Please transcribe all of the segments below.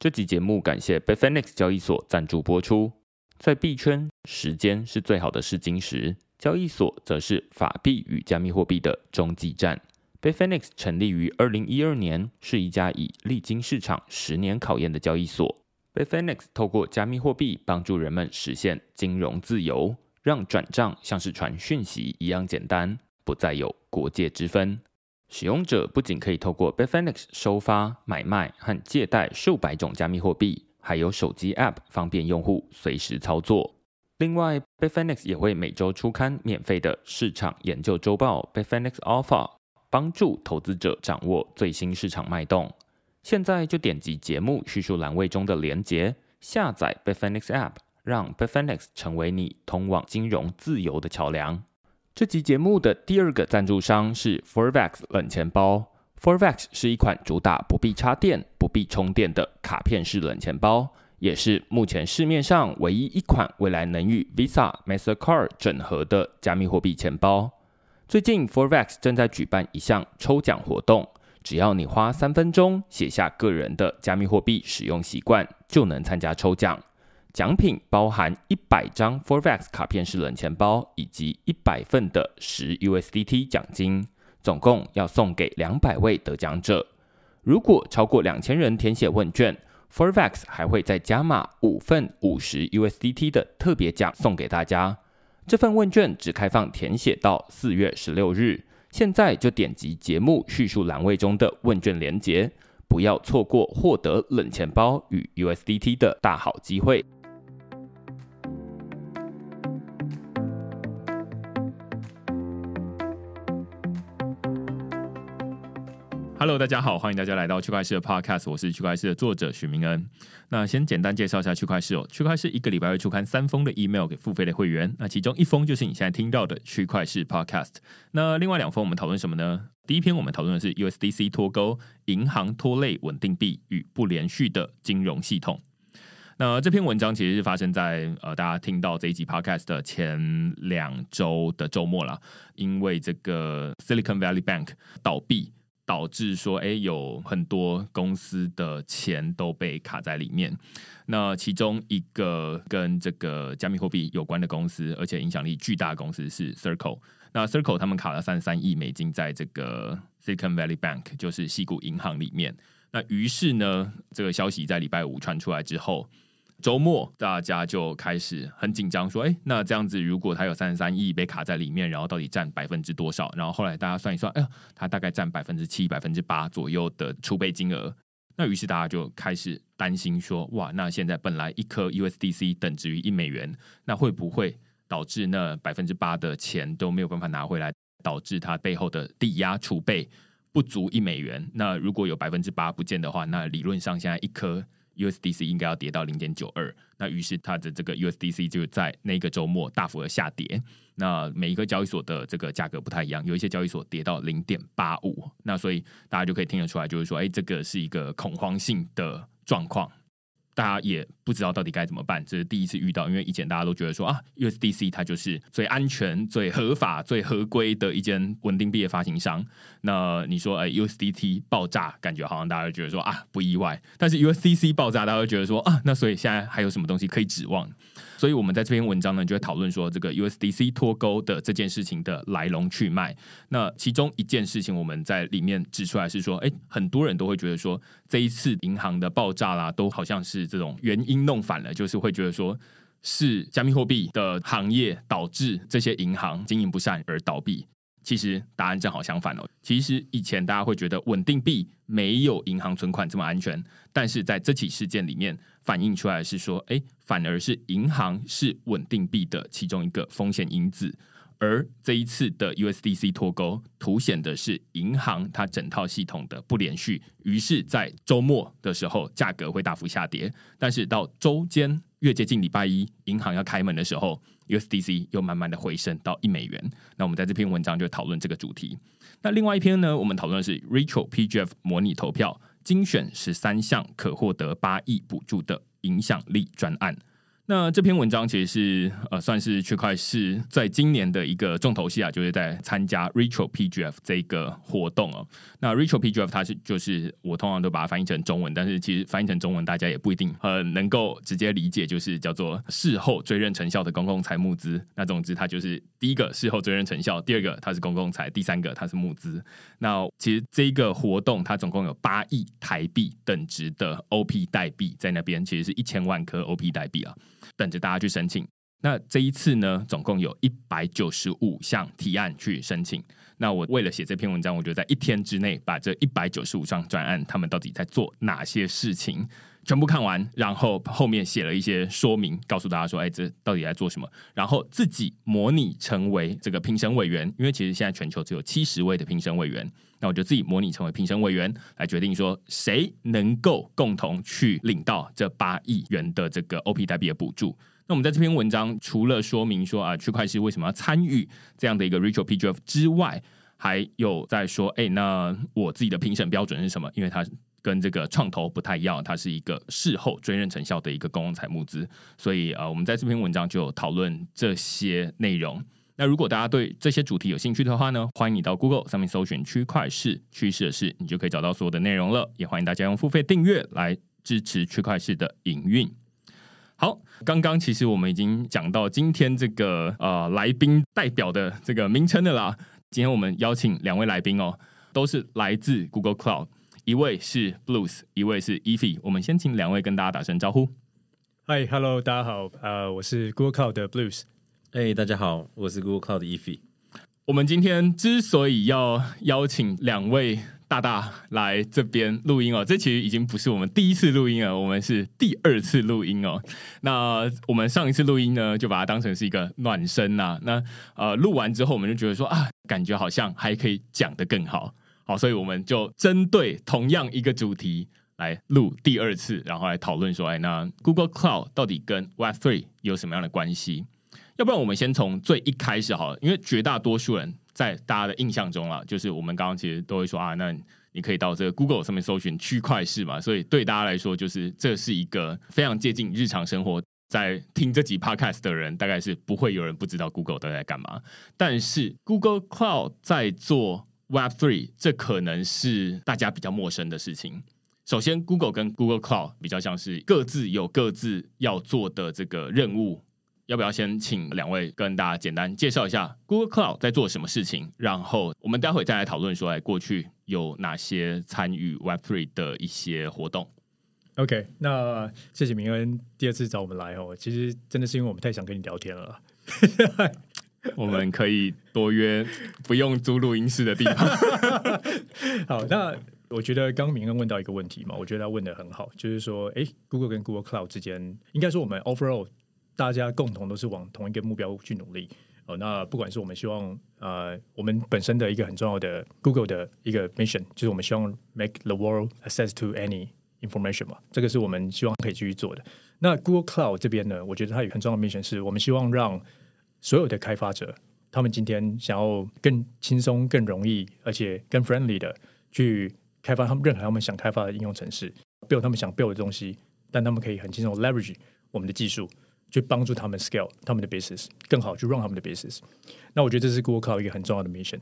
这集节目感谢 b e 贝芬 n i x 交易所赞助播出。在币圈，时间是最好的试金石，交易所则是法币与加密货币的中继站。b e 贝芬 n i x 成立于二零一二年，是一家已历经市场十年考验的交易所。b e 贝芬 n i x 透过加密货币帮助人们实现金融自由，让转账像是传讯息一样简单，不再有国界之分。使用者不仅可以透过 b i f e n e x 收发、买卖和借贷数百种加密货币，还有手机 App 方便用户随时操作。另外 b i f e n e x 也会每周出刊免费的市场研究周报 b i f e n e x Alpha，帮助投资者掌握最新市场脉动。现在就点击节目叙述栏位中的连结，下载 b i f e n e x App，让 b i f e n e x 成为你通往金融自由的桥梁。这期节目的第二个赞助商是 f o r v a x 冷钱包。f o r v a x 是一款主打不必插电、不必充电的卡片式冷钱包，也是目前市面上唯一一款未来能与 Visa、Mastercard 整合的加密货币钱包。最近 f o r v a x 正在举办一项抽奖活动，只要你花三分钟写下个人的加密货币使用习惯，就能参加抽奖。奖品包含一百张 Forex 卡片式冷钱包以及一百份的十 USDT 奖金，总共要送给两百位得奖者。如果超过两千人填写问卷，Forex 还会再加码五份五十 USDT 的特别奖送给大家。这份问卷只开放填写到四月十六日，现在就点击节目叙述栏位中的问卷连结，不要错过获得冷钱包与 USDT 的大好机会。Hello，大家好，欢迎大家来到区块链的 Podcast，我是区块链的作者许明恩。那先简单介绍一下区块链哦。区块链一个礼拜会出刊三封的 email 给付费的会员，那其中一封就是你现在听到的区块链 Podcast。那另外两封我们讨论什么呢？第一篇我们讨论的是 USDC 脱钩，银行拖累稳定币与不连续的金融系统。那这篇文章其实是发生在呃大家听到这一集 Podcast 的前两周的周末啦，因为这个 Silicon Valley Bank 倒闭。导致说，哎，有很多公司的钱都被卡在里面。那其中一个跟这个加密货币有关的公司，而且影响力巨大公司是 Circle。那 Circle 他们卡了三十三亿美金在这个 Silicon Valley Bank，就是西谷银行里面。那于是呢，这个消息在礼拜五传出来之后。周末大家就开始很紧张，说：“哎，那这样子，如果它有三十三亿被卡在里面，然后到底占百分之多少？”然后后来大家算一算，哎呀，它大概占百分之七、百分之八左右的储备金额。那于是大家就开始担心说：“哇，那现在本来一颗 USDC 等值于一美元，那会不会导致那百分之八的钱都没有办法拿回来，导致它背后的抵押储备不足一美元？那如果有百分之八不见的话，那理论上现在一颗。” USDC 应该要跌到零点九二，那于是它的这个 USDC 就在那个周末大幅的下跌。那每一个交易所的这个价格不太一样，有一些交易所跌到零点八五，那所以大家就可以听得出来，就是说，哎，这个是一个恐慌性的状况，大家也。不知道到底该怎么办，这是第一次遇到，因为以前大家都觉得说啊，USDC 它就是最安全、最合法、最合规的一间稳定币的发行商。那你说哎，USDT 爆炸，感觉好像大家都觉得说啊不意外；但是 u s d c 爆炸，大家都觉得说啊，那所以现在还有什么东西可以指望？所以我们在这篇文章呢，就会讨论说这个 USDC 脱钩的这件事情的来龙去脉。那其中一件事情我们在里面指出来是说，哎，很多人都会觉得说这一次银行的爆炸啦，都好像是这种原因。弄反了，就是会觉得说是加密货币的行业导致这些银行经营不善而倒闭。其实答案正好相反哦。其实以前大家会觉得稳定币没有银行存款这么安全，但是在这起事件里面反映出来是说，哎，反而是银行是稳定币的其中一个风险因子。而这一次的 USDC 脱钩，凸显的是银行它整套系统的不连续。于是，在周末的时候，价格会大幅下跌。但是到周间越接近礼拜一，银行要开门的时候，USDC 又慢慢的回升到一美元。那我们在这篇文章就讨论这个主题。那另外一篇呢，我们讨论的是 Rachel PGF 模拟投票精选十三项可获得八亿补助的影响力专案。那这篇文章其实是呃算是区块链是在今年的一个重头戏啊，就是在参加 Retro PGF 这一个活动哦。那 Retro PGF 它是就是我通常都把它翻译成中文，但是其实翻译成中文大家也不一定很能够直接理解，就是叫做事后追认成效的公共财募资。那总之它就是第一个事后追认成效，第二个它是公共财，第三个它是募资。那其实这一个活动它总共有八亿台币等值的 OP 代币在那边，其实是一千万颗 OP 代币啊。等着大家去申请。那这一次呢，总共有一百九十五项提案去申请。那我为了写这篇文章，我就在一天之内把这一百九十五张专案，他们到底在做哪些事情，全部看完，然后后面写了一些说明，告诉大家说，哎，这到底在做什么？然后自己模拟成为这个评审委员，因为其实现在全球只有七十位的评审委员，那我就自己模拟成为评审委员，来决定说谁能够共同去领到这八亿元的这个 OP 代币的补助。那我们在这篇文章，除了说明说啊，区块是为什么要参与这样的一个 r i p p l p g f 之外，还有在说，哎，那我自己的评审标准是什么？因为它跟这个创投不太一样，它是一个事后追认成效的一个公共财募资，所以啊，我们在这篇文章就讨论这些内容。那如果大家对这些主题有兴趣的话呢，欢迎你到 Google 上面搜寻“区块市是趋势的事”，你就可以找到所有的内容了。也欢迎大家用付费订阅来支持区块市式的营运。好，刚刚其实我们已经讲到今天这个呃来宾代表的这个名称的啦。今天我们邀请两位来宾哦，都是来自 Google Cloud，一位是 Blues，一位是 Efi。我们先请两位跟大家打声招呼。Hi，Hello，大家好，呃，我是 Google Cloud 的 Blues。Hey，大家好，我是 Google Cloud 的 Efi。我们今天之所以要邀请两位。大大来这边录音哦，这其实已经不是我们第一次录音了，我们是第二次录音哦。那我们上一次录音呢，就把它当成是一个暖身呐。那呃，录完之后，我们就觉得说啊，感觉好像还可以讲得更好，好，所以我们就针对同样一个主题来录第二次，然后来讨论说，哎，那 Google Cloud 到底跟 w e b t h r e e 有什么样的关系？要不然我们先从最一开始好，因为绝大多数人。在大家的印象中啊，就是我们刚刚其实都会说啊，那你可以到这个 Google 上面搜寻区块式嘛。所以对大家来说，就是这是一个非常接近日常生活，在听这集 Podcast 的人，大概是不会有人不知道 Google 都在干嘛。但是 Google Cloud 在做 Web Three，这可能是大家比较陌生的事情。首先，Google 跟 Google Cloud 比较像是各自有各自要做的这个任务。要不要先请两位跟大家简单介绍一下 Google Cloud 在做什么事情？然后我们待会再来讨论说，哎，过去有哪些参与 Web Three 的一些活动？OK，那谢谢明恩第二次找我们来哦，其实真的是因为我们太想跟你聊天了。我们可以多约，不用租录音室的地方。好，那我觉得刚明恩问到一个问题嘛，我觉得他问的很好，就是说，哎，Google 跟 Google Cloud 之间，应该说我们 Overall。大家共同都是往同一个目标去努力哦。那不管是我们希望，呃，我们本身的一个很重要的 Google 的一个 mission，就是我们希望 make the world access to any information 嘛。这个是我们希望可以继续做的。那 Google Cloud 这边呢，我觉得它有很重要的 mission，是我们希望让所有的开发者，他们今天想要更轻松、更容易，而且更 friendly 的去开发他们任何他们想开发的应用程式，build 他们想 build 的东西，但他们可以很轻松 leverage 我们的技术。去帮助他们 scale 他们的 basis 更好去 run 他们的 basis，那我觉得这是 Google 靠一个很重要的 mission。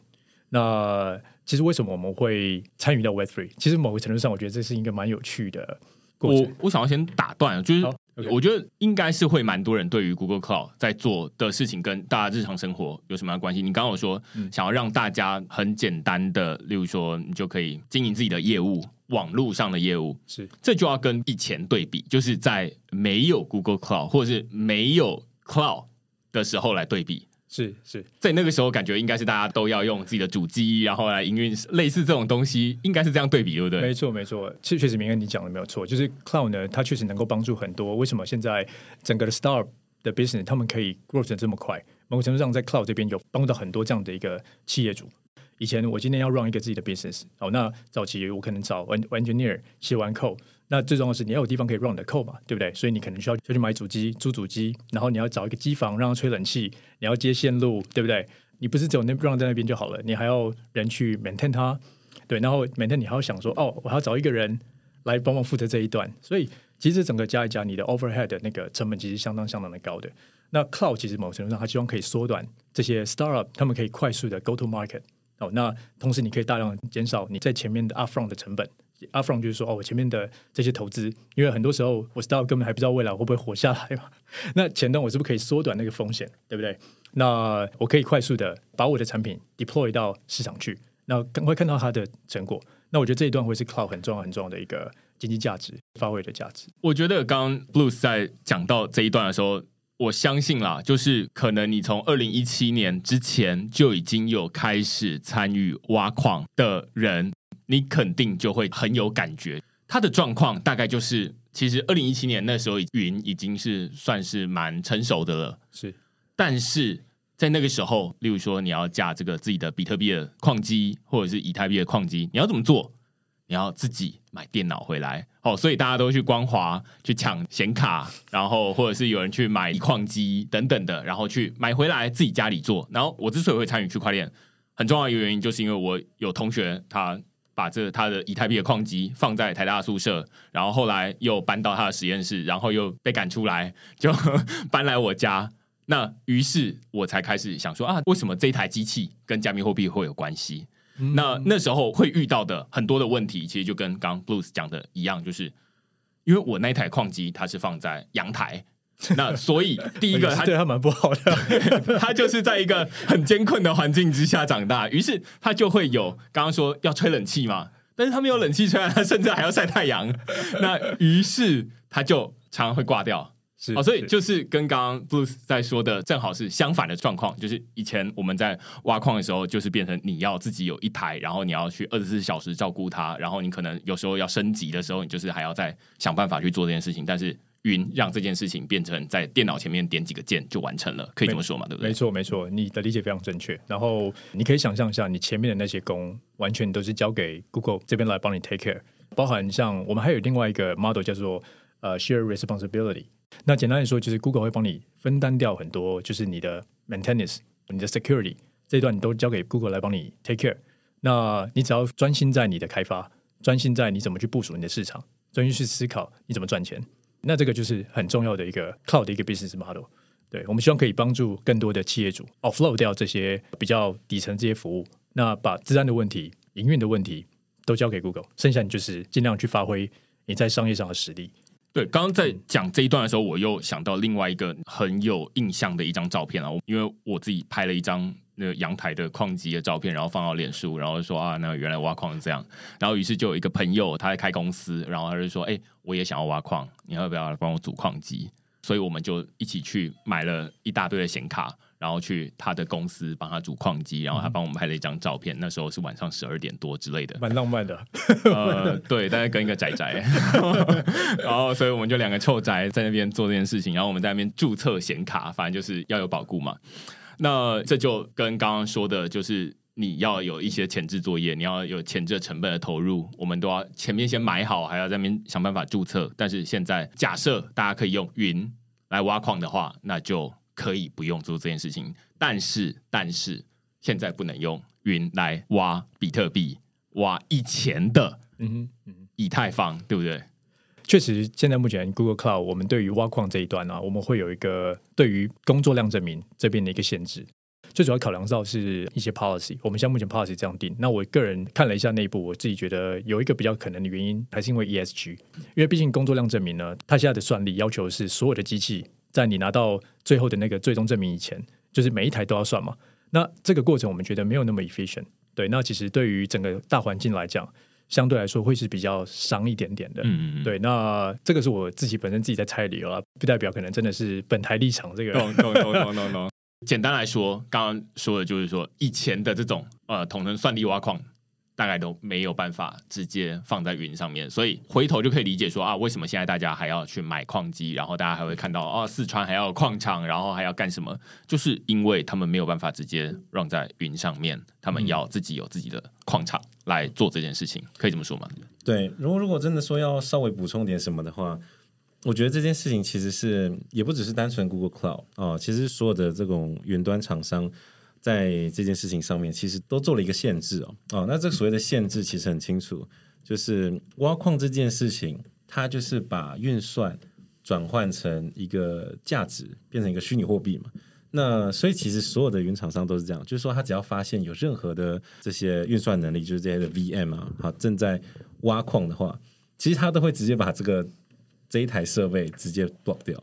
那其实为什么我们会参与到 Web Three？其实某个程度上，我觉得这是一个蛮有趣的。我我想要先打断，就是。我觉得应该是会蛮多人对于 Google Cloud 在做的事情跟大家日常生活有什么样的关系？你刚刚有说想要让大家很简单的，例如说你就可以经营自己的业务，网络上的业务，是这就要跟以前对比，就是在没有 Google Cloud 或者是没有 Cloud 的时候来对比。是是，在那个时候感觉应该是大家都要用自己的主机，然后来营运类似这种东西，应该是这样对比，对不对？没错没错，其实确实，明哥你讲的没有错，就是 cloud 呢，它确实能够帮助很多。为什么现在整个的 star 的 business 他们可以 g r o w t 这么快？某种程度上在 cloud 这边有帮助到很多这样的一个企业主。以前我今天要 run 一个自己的 business 哦，那早期我可能找 engineer 写完 code。那最重要是你要有地方可以让你的 code 嘛，对不对？所以你可能需要就去买主机、租主机，然后你要找一个机房让它吹冷气，你要接线路，对不对？你不是只有那 run 在那边就好了，你还要人去 maintain 它，对。然后每天你还要想说，哦，我还要找一个人来帮忙负责这一段。所以其实整个加一加，你的 overhead 那个成本其实相当相当的高的。那 cloud 其实某程度上，它希望可以缩短这些 startup 他们可以快速的 go to market。哦，那同时你可以大量减少你在前面的 up front 的成本。阿弗朗就是说，哦，我前面的这些投资，因为很多时候我 start 根本还不知道未来会不会活下来嘛。那前端我是不是可以缩短那个风险，对不对？那我可以快速的把我的产品 deploy 到市场去，那赶快看到它的成果。那我觉得这一段会是 cloud 很重要很重要的一个经济价值发挥的价值。我觉得刚 Blues 在讲到这一段的时候，我相信啦，就是可能你从二零一七年之前就已经有开始参与挖矿的人。你肯定就会很有感觉，它的状况大概就是，其实二零一七年那时候，云已经是算是蛮成熟的了。是，但是在那个时候，例如说你要架这个自己的比特币的矿机，或者是以太币的矿机，你要怎么做？你要自己买电脑回来。哦，所以大家都去光华去抢显卡，然后或者是有人去买矿机等等的，然后去买回来自己家里做。然后我之所以会参与区块链，很重要的一个原因，就是因为我有同学他。把这他的以太币的矿机放在台大宿舍，然后后来又搬到他的实验室，然后又被赶出来，就 搬来我家。那于是我才开始想说啊，为什么这台机器跟加密货币会有关系？那那时候会遇到的很多的问题，其实就跟刚 Blues 讲的一样，就是因为我那台矿机它是放在阳台。那所以第一个他对他蛮不好的，他就是在一个很艰困的环境之下长大，于是他就会有刚刚说要吹冷气嘛，但是他没有冷气吹，他甚至还要晒太阳，那于是他就常常会挂掉。哦，所以就是跟刚刚 Bruce 在说的正好是相反的状况，就是以前我们在挖矿的时候，就是变成你要自己有一台，然后你要去二十四小时照顾它，然后你可能有时候要升级的时候，你就是还要再想办法去做这件事情，但是。云让这件事情变成在电脑前面点几个键就完成了，可以这么说嘛？对不对？没错，没错，你的理解非常正确。然后你可以想象一下，你前面的那些工完全都是交给 Google 这边来帮你 take care，包含像我们还有另外一个 model 叫做呃 share responsibility。那简单来说，就是 Google 会帮你分担掉很多，就是你的 maintenance、你的 security 这一段你都交给 Google 来帮你 take care。那你只要专心在你的开发，专心在你怎么去部署你的市场，专心去思考你怎么赚钱。那这个就是很重要的一个 cloud 的一个 business model，对，我们希望可以帮助更多的企业主 offload 掉这些比较底层这些服务，那把治安的问题、营运的问题都交给 Google，剩下你就是尽量去发挥你在商业上的实力。对，刚刚在讲这一段的时候，我又想到另外一个很有印象的一张照片啊，因为我自己拍了一张。那个阳台的矿机的照片，然后放到脸书，然后说啊，那原来挖矿是这样。然后于是就有一个朋友，他在开公司，然后他就说，哎，我也想要挖矿，你要不要来帮我组矿机？所以我们就一起去买了一大堆的显卡，然后去他的公司帮他组矿机，然后他帮我们拍了一张照片。那时候是晚上十二点多之类的，蛮浪漫的。呃，对，但是跟一个仔仔，然后所以我们就两个臭仔在那边做这件事情，然后我们在那边注册显卡，反正就是要有保护嘛。那这就跟刚刚说的，就是你要有一些前置作业，你要有前置成本的投入，我们都要前面先买好，还要在那边想办法注册。但是现在假设大家可以用云来挖矿的话，那就可以不用做这件事情。但是，但是现在不能用云来挖比特币，挖以前的嗯哼，以太坊，对不对？确实，现在目前 Google Cloud 我们对于挖矿这一端啊，我们会有一个对于工作量证明这边的一个限制。最主要考量到是一些 policy，我们现在目前 policy 这样定。那我个人看了一下内部，我自己觉得有一个比较可能的原因，还是因为 ESG。因为毕竟工作量证明呢，它现在的算力要求是所有的机器在你拿到最后的那个最终证明以前，就是每一台都要算嘛。那这个过程我们觉得没有那么 efficient。对，那其实对于整个大环境来讲。相对来说会是比较伤一点点的，嗯，对，那这个是我自己本身自己在猜理由啊，不代表可能真的是本台立场，这个，懂懂懂懂懂懂。简单来说，刚刚说的就是说以前的这种呃，统称算力挖矿。大概都没有办法直接放在云上面，所以回头就可以理解说啊，为什么现在大家还要去买矿机，然后大家还会看到啊，四川还要矿场，然后还要干什么？就是因为他们没有办法直接让在云上面，他们要自己有自己的矿场来做这件事情，可以这么说吗？对，如果如果真的说要稍微补充点什么的话，我觉得这件事情其实是也不只是单纯 Google Cloud 啊，其实所有的这种云端厂商。在这件事情上面，其实都做了一个限制哦。哦，那这个所谓的限制其实很清楚，就是挖矿这件事情，它就是把运算转换成一个价值，变成一个虚拟货币嘛。那所以其实所有的云厂商都是这样，就是说他只要发现有任何的这些运算能力，就是这些的 VM 啊，好正在挖矿的话，其实他都会直接把这个这一台设备直接 block 掉。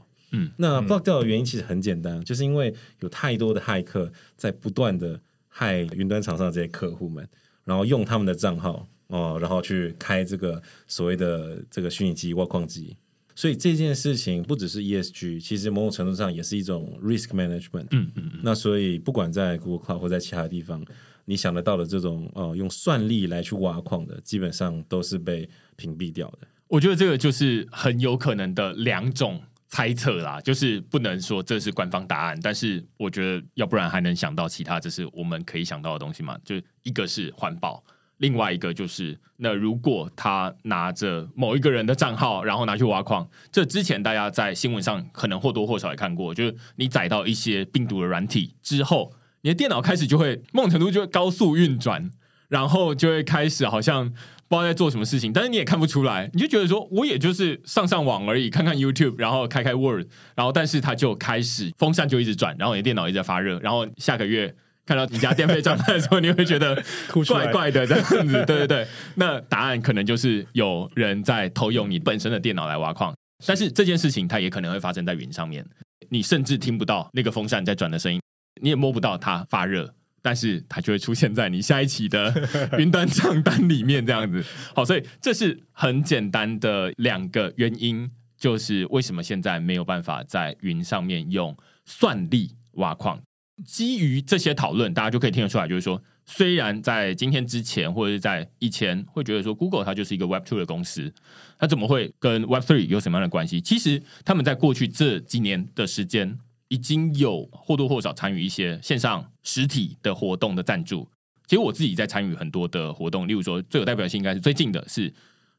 那 block 掉的原因其实很简单，就是因为有太多的骇客在不断的害云端厂商这些客户们，然后用他们的账号哦，然后去开这个所谓的这个虚拟机挖矿机。所以这件事情不只是 ESG，其实某种程度上也是一种 risk management。嗯嗯嗯。那所以不管在 Google Cloud 或在其他地方，你想得到的这种哦，用算力来去挖矿的，基本上都是被屏蔽掉的。我觉得这个就是很有可能的两种。猜测啦，就是不能说这是官方答案，但是我觉得要不然还能想到其他，这是我们可以想到的东西嘛？就是一个是环保，另外一个就是那如果他拿着某一个人的账号，然后拿去挖矿，这之前大家在新闻上可能或多或少也看过，就是你载到一些病毒的软体之后，你的电脑开始就会某种程度就会高速运转，然后就会开始好像。不知道在做什么事情，但是你也看不出来，你就觉得说我也就是上上网而已，看看 YouTube，然后开开 Word，然后但是它就开始风扇就一直转，然后你的电脑一直在发热，然后下个月看到你家电费账单的时候，你会觉得怪怪的这样子，对对对，那答案可能就是有人在偷用你本身的电脑来挖矿，但是这件事情它也可能会发生在云上面，你甚至听不到那个风扇在转的声音，你也摸不到它发热。但是它就会出现在你下一期的 云端账单里面，这样子。好，所以这是很简单的两个原因，就是为什么现在没有办法在云上面用算力挖矿。基于这些讨论，大家就可以听得出来，就是说，虽然在今天之前或者是在以前，会觉得说 Google 它就是一个 Web Two 的公司，它怎么会跟 Web Three 有什么样的关系？其实他们在过去这几年的时间。已经有或多或少参与一些线上实体的活动的赞助，其实我自己在参与很多的活动，例如说最有代表性应该是最近的是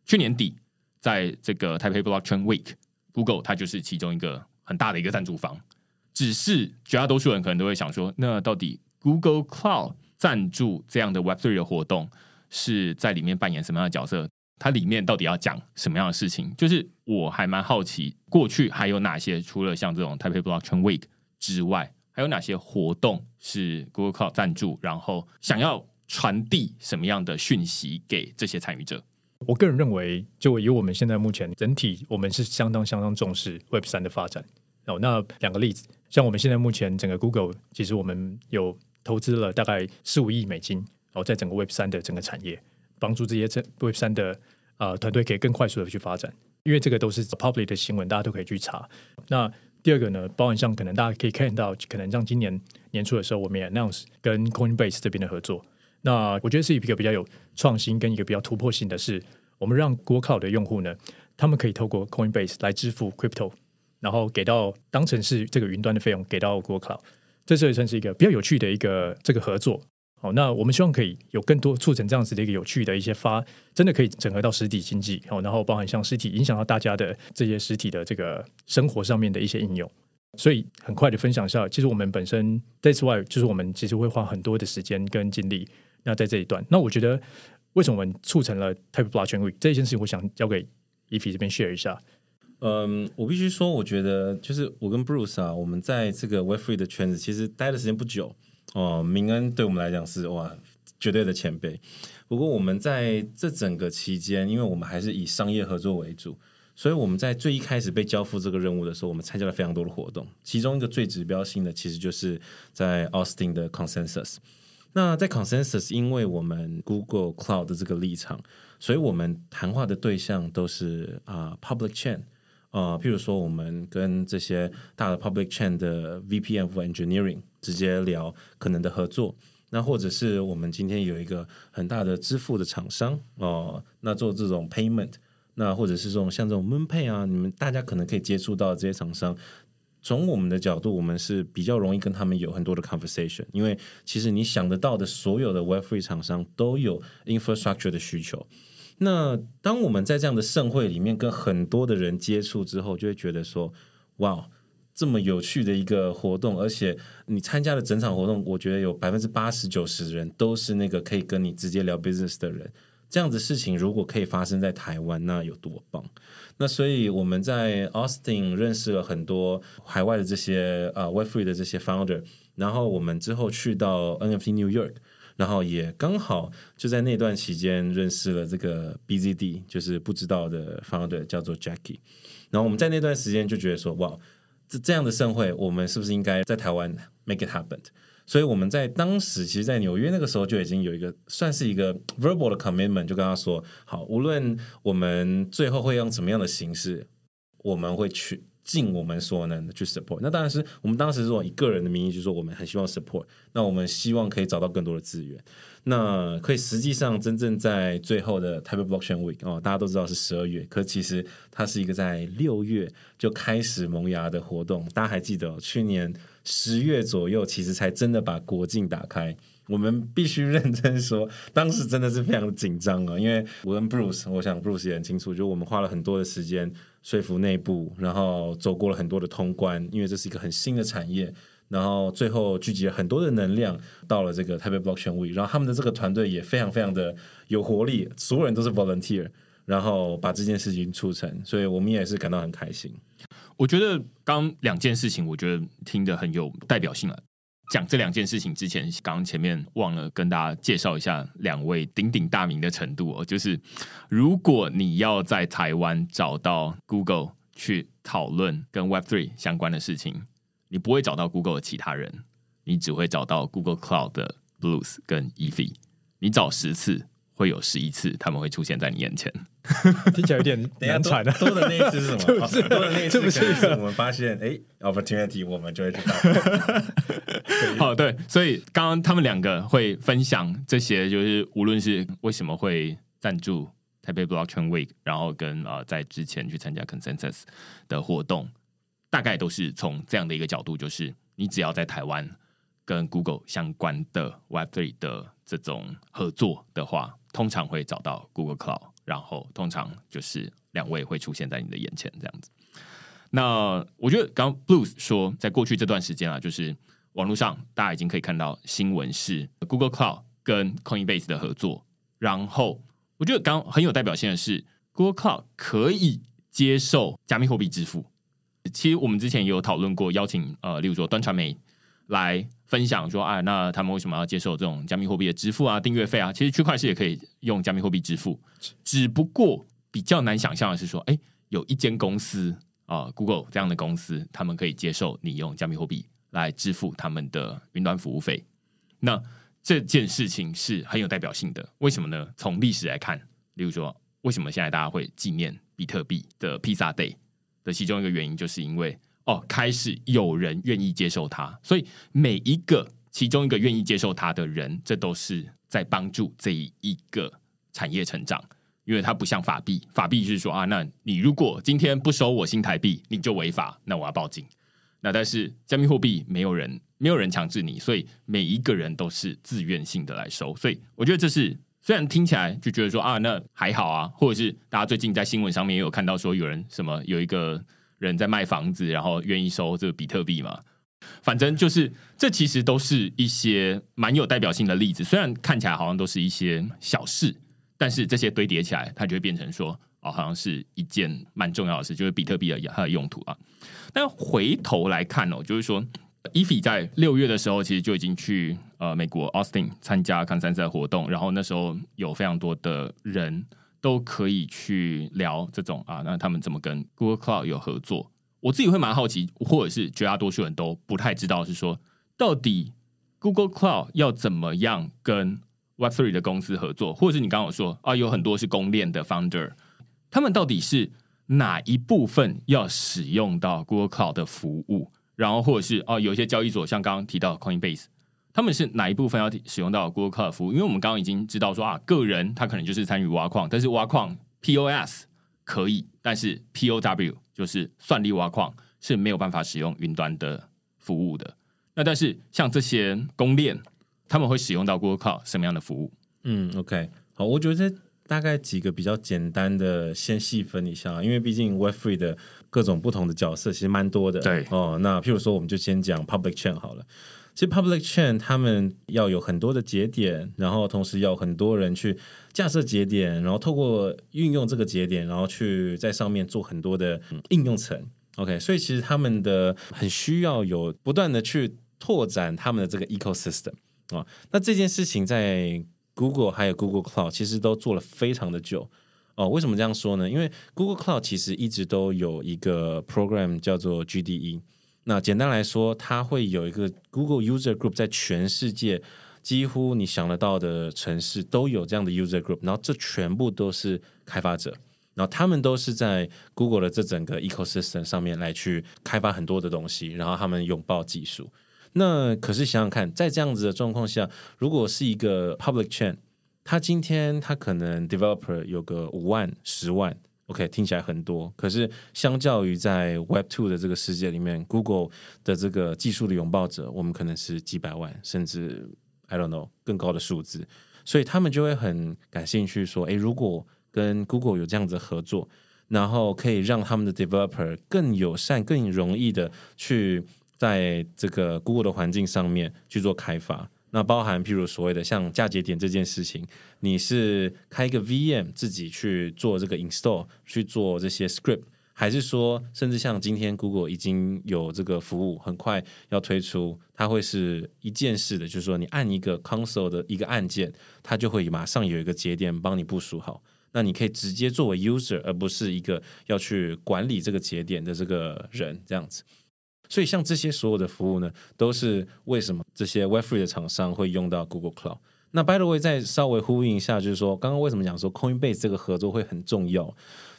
去年底在这个 Taipei Blockchain Week，Google 它就是其中一个很大的一个赞助方。只是绝大多数人可能都会想说，那到底 Google Cloud 赞助这样的 Web 3的活动是在里面扮演什么样的角色？它里面到底要讲什么样的事情？就是我还蛮好奇，过去还有哪些除了像这种 Type b l o c k c t i n Week 之外，还有哪些活动是 Google Cloud 赞助？然后想要传递什么样的讯息给这些参与者？我个人认为，就以我们现在目前整体，我们是相当相当重视 Web 三的发展。哦，那两个例子，像我们现在目前整个 Google，其实我们有投资了大概十五亿美金，然在整个 Web 三的整个产业。帮助这些这布三的呃团队可以更快速的去发展，因为这个都是 public 的新闻，大家都可以去查。那第二个呢，包含像可能大家可以看到，可能像今年年初的时候，我们也 announce 跟 Coinbase 这边的合作。那我觉得是一个比较有创新跟一个比较突破性的是，我们让国考的用户呢，他们可以透过 Coinbase 来支付 crypto，然后给到当成是这个云端的费用给到国考，这是算是一个比较有趣的一个这个合作。好，那我们希望可以有更多促成这样子的一个有趣的一些发，真的可以整合到实体经济，好，然后包含像实体影响到大家的这些实体的这个生活上面的一些应用。所以很快的分享一下，其实我们本身之外，就是我们其实会花很多的时间跟精力，那在这一段。那我觉得为什么我们促成了 Type Blockchain 这件事情，我想交给 E P 这边 share 一下。嗯，我必须说，我觉得就是我跟 Bruce 啊，我们在这个 Web3 的圈子其实待的时间不久。哦，明恩对我们来讲是哇，绝对的前辈。不过我们在这整个期间，因为我们还是以商业合作为主，所以我们在最一开始被交付这个任务的时候，我们参加了非常多的活动。其中一个最指标性的，其实就是在 Austin 的 Consensus。那在 Consensus，因为我们 Google Cloud 的这个立场，所以我们谈话的对象都是啊 Public Chain。呃，譬如说，我们跟这些大的 public chain 的 V P F engineering 直接聊可能的合作，那或者是我们今天有一个很大的支付的厂商哦，那做这种 payment，那或者是这种像这种 MonPay 啊，你们大家可能可以接触到这些厂商。从我们的角度，我们是比较容易跟他们有很多的 conversation，因为其实你想得到的所有的 Web3 厂商都有 infrastructure 的需求。那当我们在这样的盛会里面跟很多的人接触之后，就会觉得说，哇，这么有趣的一个活动，而且你参加了整场活动，我觉得有百分之八十九十的人都是那个可以跟你直接聊 business 的人。这样子事情如果可以发生在台湾，那有多棒！那所以我们在 Austin 认识了很多海外的这些啊，Web3 的这些 founder，然后我们之后去到 NFT New York。然后也刚好就在那段期间认识了这个 BZD，就是不知道的 founder 叫做 Jackie。然后我们在那段时间就觉得说，哇，这这样的盛会，我们是不是应该在台湾 make it happen？所以我们在当时，其实，在纽约那个时候就已经有一个算是一个 verbal 的 commitment，就跟他说，好，无论我们最后会用什么样的形式，我们会去。尽我们所能的去 support，那当然是我们当时说以个人的名义，就说我们很希望 support。那我们希望可以找到更多的资源，那可以实际上真正在最后的 t y of blockchain week 哦，大家都知道是十二月，可其实它是一个在六月就开始萌芽的活动。大家还记得去年十月左右，其实才真的把国境打开。我们必须认真说，当时真的是非常紧张啊，因为我跟 Bruce，我想 Bruce 也很清楚，就我们花了很多的时间。说服内部，然后走过了很多的通关，因为这是一个很新的产业，然后最后聚集了很多的能量，到了这个 t a p Block c h a 圈位，然后他们的这个团队也非常非常的有活力，所有人都是 volunteer，然后把这件事情促成，所以我们也是感到很开心。我觉得刚两件事情，我觉得听得很有代表性了。讲这两件事情之前，刚刚前面忘了跟大家介绍一下两位鼎鼎大名的程度哦。就是如果你要在台湾找到 Google 去讨论跟 Web Three 相关的事情，你不会找到 Google 的其他人，你只会找到 Google Cloud 的 Blues 跟 e v 你找十次，会有十一次他们会出现在你眼前。听起来有点，难下的、多的那一次是什么？多的那一次，是不是我们发现哎，opportunity 我们就会知道？好，对，所以刚刚他们两个会分享这些，就是无论是为什么会赞助台北 Blockchain Week，然后跟啊在之前去参加 Consensus 的活动，大概都是从这样的一个角度，就是你只要在台湾跟 Google 相关的 Web Three 的这种合作的话，通常会找到 Google Cloud。然后，通常就是两位会出现在你的眼前这样子。那我觉得，刚 Blues 说，在过去这段时间啊，就是网络上大家已经可以看到新闻是 Google Cloud 跟 Coinbase 的合作。然后，我觉得刚很有代表性的是，Google Cloud 可以接受加密货币支付。其实我们之前也有讨论过，邀请呃，例如说端传媒。来分享说，哎，那他们为什么要接受这种加密货币的支付啊？订阅费啊，其实区块链也可以用加密货币支付，只不过比较难想象的是说，哎，有一间公司啊，Google 这样的公司，他们可以接受你用加密货币来支付他们的云端服务费。那这件事情是很有代表性的，为什么呢？从历史来看，例如说，为什么现在大家会纪念比特币的披萨 Day 的其中一个原因，就是因为。哦，开始有人愿意接受它，所以每一个其中一个愿意接受它的人，这都是在帮助这一一个产业成长，因为它不像法币，法币是说啊，那你如果今天不收我新台币，你就违法，那我要报警。那但是加密货币没有人没有人强制你，所以每一个人都是自愿性的来收，所以我觉得这是虽然听起来就觉得说啊，那还好啊，或者是大家最近在新闻上面也有看到说有人什么有一个。人在卖房子，然后愿意收这个比特币嘛？反正就是，这其实都是一些蛮有代表性的例子。虽然看起来好像都是一些小事，但是这些堆叠起来，它就会变成说，哦，好像是一件蛮重要的事，就是比特币的它的用途啊。那回头来看哦，就是说，Eve 在六月的时候，其实就已经去呃美国 Austin 参加抗山赛活动，然后那时候有非常多的人。都可以去聊这种啊，那他们怎么跟 Google Cloud 有合作？我自己会蛮好奇，或者是绝大多数人都不太知道，是说到底 Google Cloud 要怎么样跟 w e b Three 的公司合作，或者是你刚有说啊，有很多是公链的 Founder，他们到底是哪一部分要使用到 Google Cloud 的服务，然后或者是哦，有些交易所像刚刚提到 Coinbase。他们是哪一部分要使用到 Google Cloud 服务？因为我们刚刚已经知道说啊，个人他可能就是参与挖矿，但是挖矿 POS 可以，但是 POW 就是算力挖矿是没有办法使用云端的服务的。那但是像这些公链，他们会使用到 Google Cloud 什么样的服务？嗯，OK，好，我觉得大概几个比较简单的，先细分一下，因为毕竟 w e b Free 的各种不同的角色其实蛮多的。对哦，那譬如说，我们就先讲 Public Chain 好了。其实，public chain 他们要有很多的节点，然后同时要很多人去架设节点，然后透过运用这个节点，然后去在上面做很多的应用层。OK，所以其实他们的很需要有不断的去拓展他们的这个 ecosystem 啊。那这件事情在 Google 还有 Google Cloud 其实都做了非常的久哦。为什么这样说呢？因为 Google Cloud 其实一直都有一个 program 叫做 GDE。那简单来说，它会有一个 Google User Group，在全世界几乎你想得到的城市都有这样的 User Group，然后这全部都是开发者，然后他们都是在 Google 的这整个 ecosystem 上面来去开发很多的东西，然后他们拥抱技术。那可是想想看，在这样子的状况下，如果是一个 public chain，它今天它可能 developer 有个五万、十万。OK，听起来很多，可是相较于在 Web Two 的这个世界里面，Google 的这个技术的拥抱者，我们可能是几百万，甚至 I don't know 更高的数字，所以他们就会很感兴趣，说，哎，如果跟 Google 有这样子合作，然后可以让他们的 developer 更友善、更容易的去在这个 Google 的环境上面去做开发。那包含譬如所谓的像架节点这件事情，你是开一个 VM 自己去做这个 install，去做这些 script，还是说甚至像今天 Google 已经有这个服务，很快要推出，它会是一件事的，就是说你按一个 console 的一个按键，它就会马上有一个节点帮你部署好，那你可以直接作为 user，而不是一个要去管理这个节点的这个人这样子。所以，像这些所有的服务呢，都是为什么这些 Web Free 的厂商会用到 Google Cloud？那 By the way，再稍微呼应一下，就是说，刚刚为什么讲说 Coinbase 这个合作会很重要？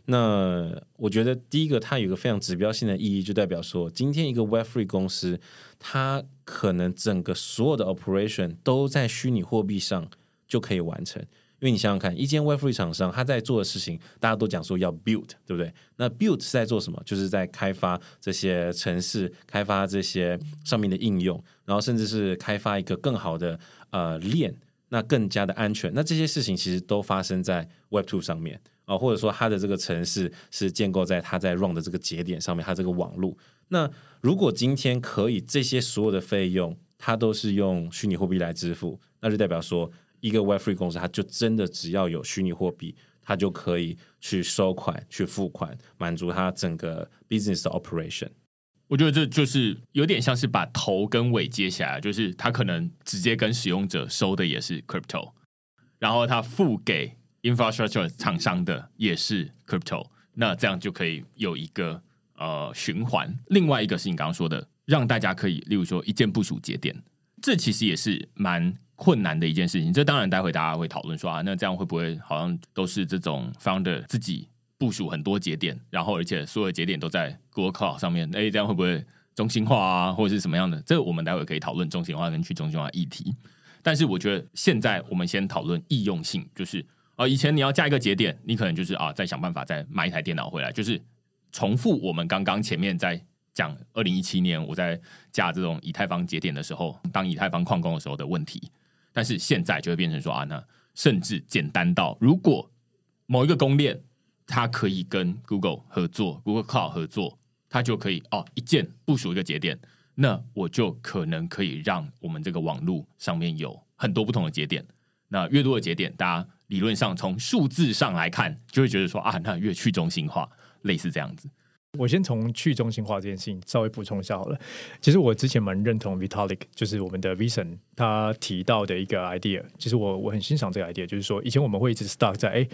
那我觉得，第一个，它有个非常指标性的意义，就代表说，今天一个 Web Free 公司，它可能整个所有的 Operation 都在虚拟货币上就可以完成。因为你想想看，一间 Web t r e e 厂商，他在做的事情，大家都讲说要 Build，对不对？那 Build 是在做什么？就是在开发这些城市，开发这些上面的应用，然后甚至是开发一个更好的呃链，那更加的安全。那这些事情其实都发生在 Web Two 上面啊，或者说它的这个城市是建构在它在 Run 的这个节点上面，它这个网络。那如果今天可以这些所有的费用，它都是用虚拟货币来支付，那就代表说。一个 Web3 公司，它就真的只要有虚拟货币，它就可以去收款、去付款，满足它整个 business 的 operation。我觉得这就是有点像是把头跟尾接起来，就是它可能直接跟使用者收的也是 crypto，然后它付给 infrastructure 厂商的也是 crypto，那这样就可以有一个呃循环。另外一个是你刚刚说的，让大家可以例如说一键部署节点。这其实也是蛮困难的一件事情。这当然，待会大家会讨论说啊，那这样会不会好像都是这种 founder 自己部署很多节点，然后而且所有节点都在 Google Cloud 上面？哎，这样会不会中心化啊，或者是什么样的？这我们待会可以讨论中心化跟去中心化议题。但是我觉得现在我们先讨论易用性，就是啊，以前你要加一个节点，你可能就是啊，再想办法再买一台电脑回来，就是重复我们刚刚前面在。讲二零一七年我在架这种以太坊节点的时候，当以太坊矿工的时候的问题，但是现在就会变成说啊，那甚至简单到，如果某一个公链它可以跟 Google 合作，Google Cloud 合作，它就可以哦一键部署一个节点，那我就可能可以让我们这个网络上面有很多不同的节点，那越多的节点，大家理论上从数字上来看，就会觉得说啊，那越去中心化，类似这样子。我先从去中心化这件事情稍微补充一下好了。其实我之前蛮认同 Vitalik 就是我们的 Vision 他提到的一个 idea。其实我我很欣赏这个 idea，就是说以前我们会一直 stuck 在哎，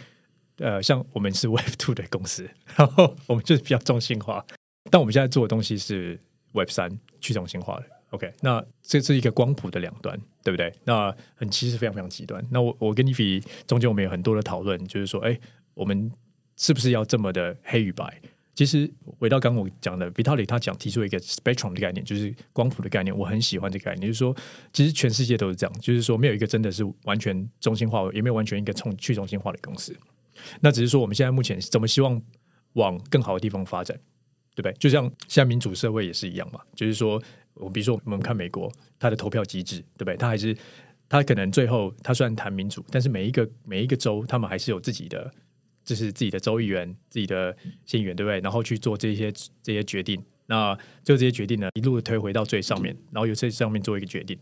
呃，像我们是 Web Two 的公司，然后我们就是比较中心化。但我们现在做的东西是 Web 三去中心化的。OK，那这是一个光谱的两端，对不对？那很其实非常非常极端。那我我跟你比中间我们有很多的讨论，就是说，哎，我们是不是要这么的黑与白？其实回到刚我讲的比 i t l 他讲提出一个 spectrum 的概念，就是光谱的概念，我很喜欢这概念，就是说，其实全世界都是这样，就是说没有一个真的是完全中心化，也没有完全一个从去中心化的公司，那只是说我们现在目前怎么希望往更好的地方发展，对不对？就像像民主社会也是一样嘛，就是说，我比如说我们看美国，它的投票机制，对不对？它还是它可能最后它虽然谈民主，但是每一个每一个州，他们还是有自己的。这是自己的州议员、自己的县员，对不对？然后去做这些这些决定，那就这些决定呢，一路推回到最上面，然后由最上面做一个决定。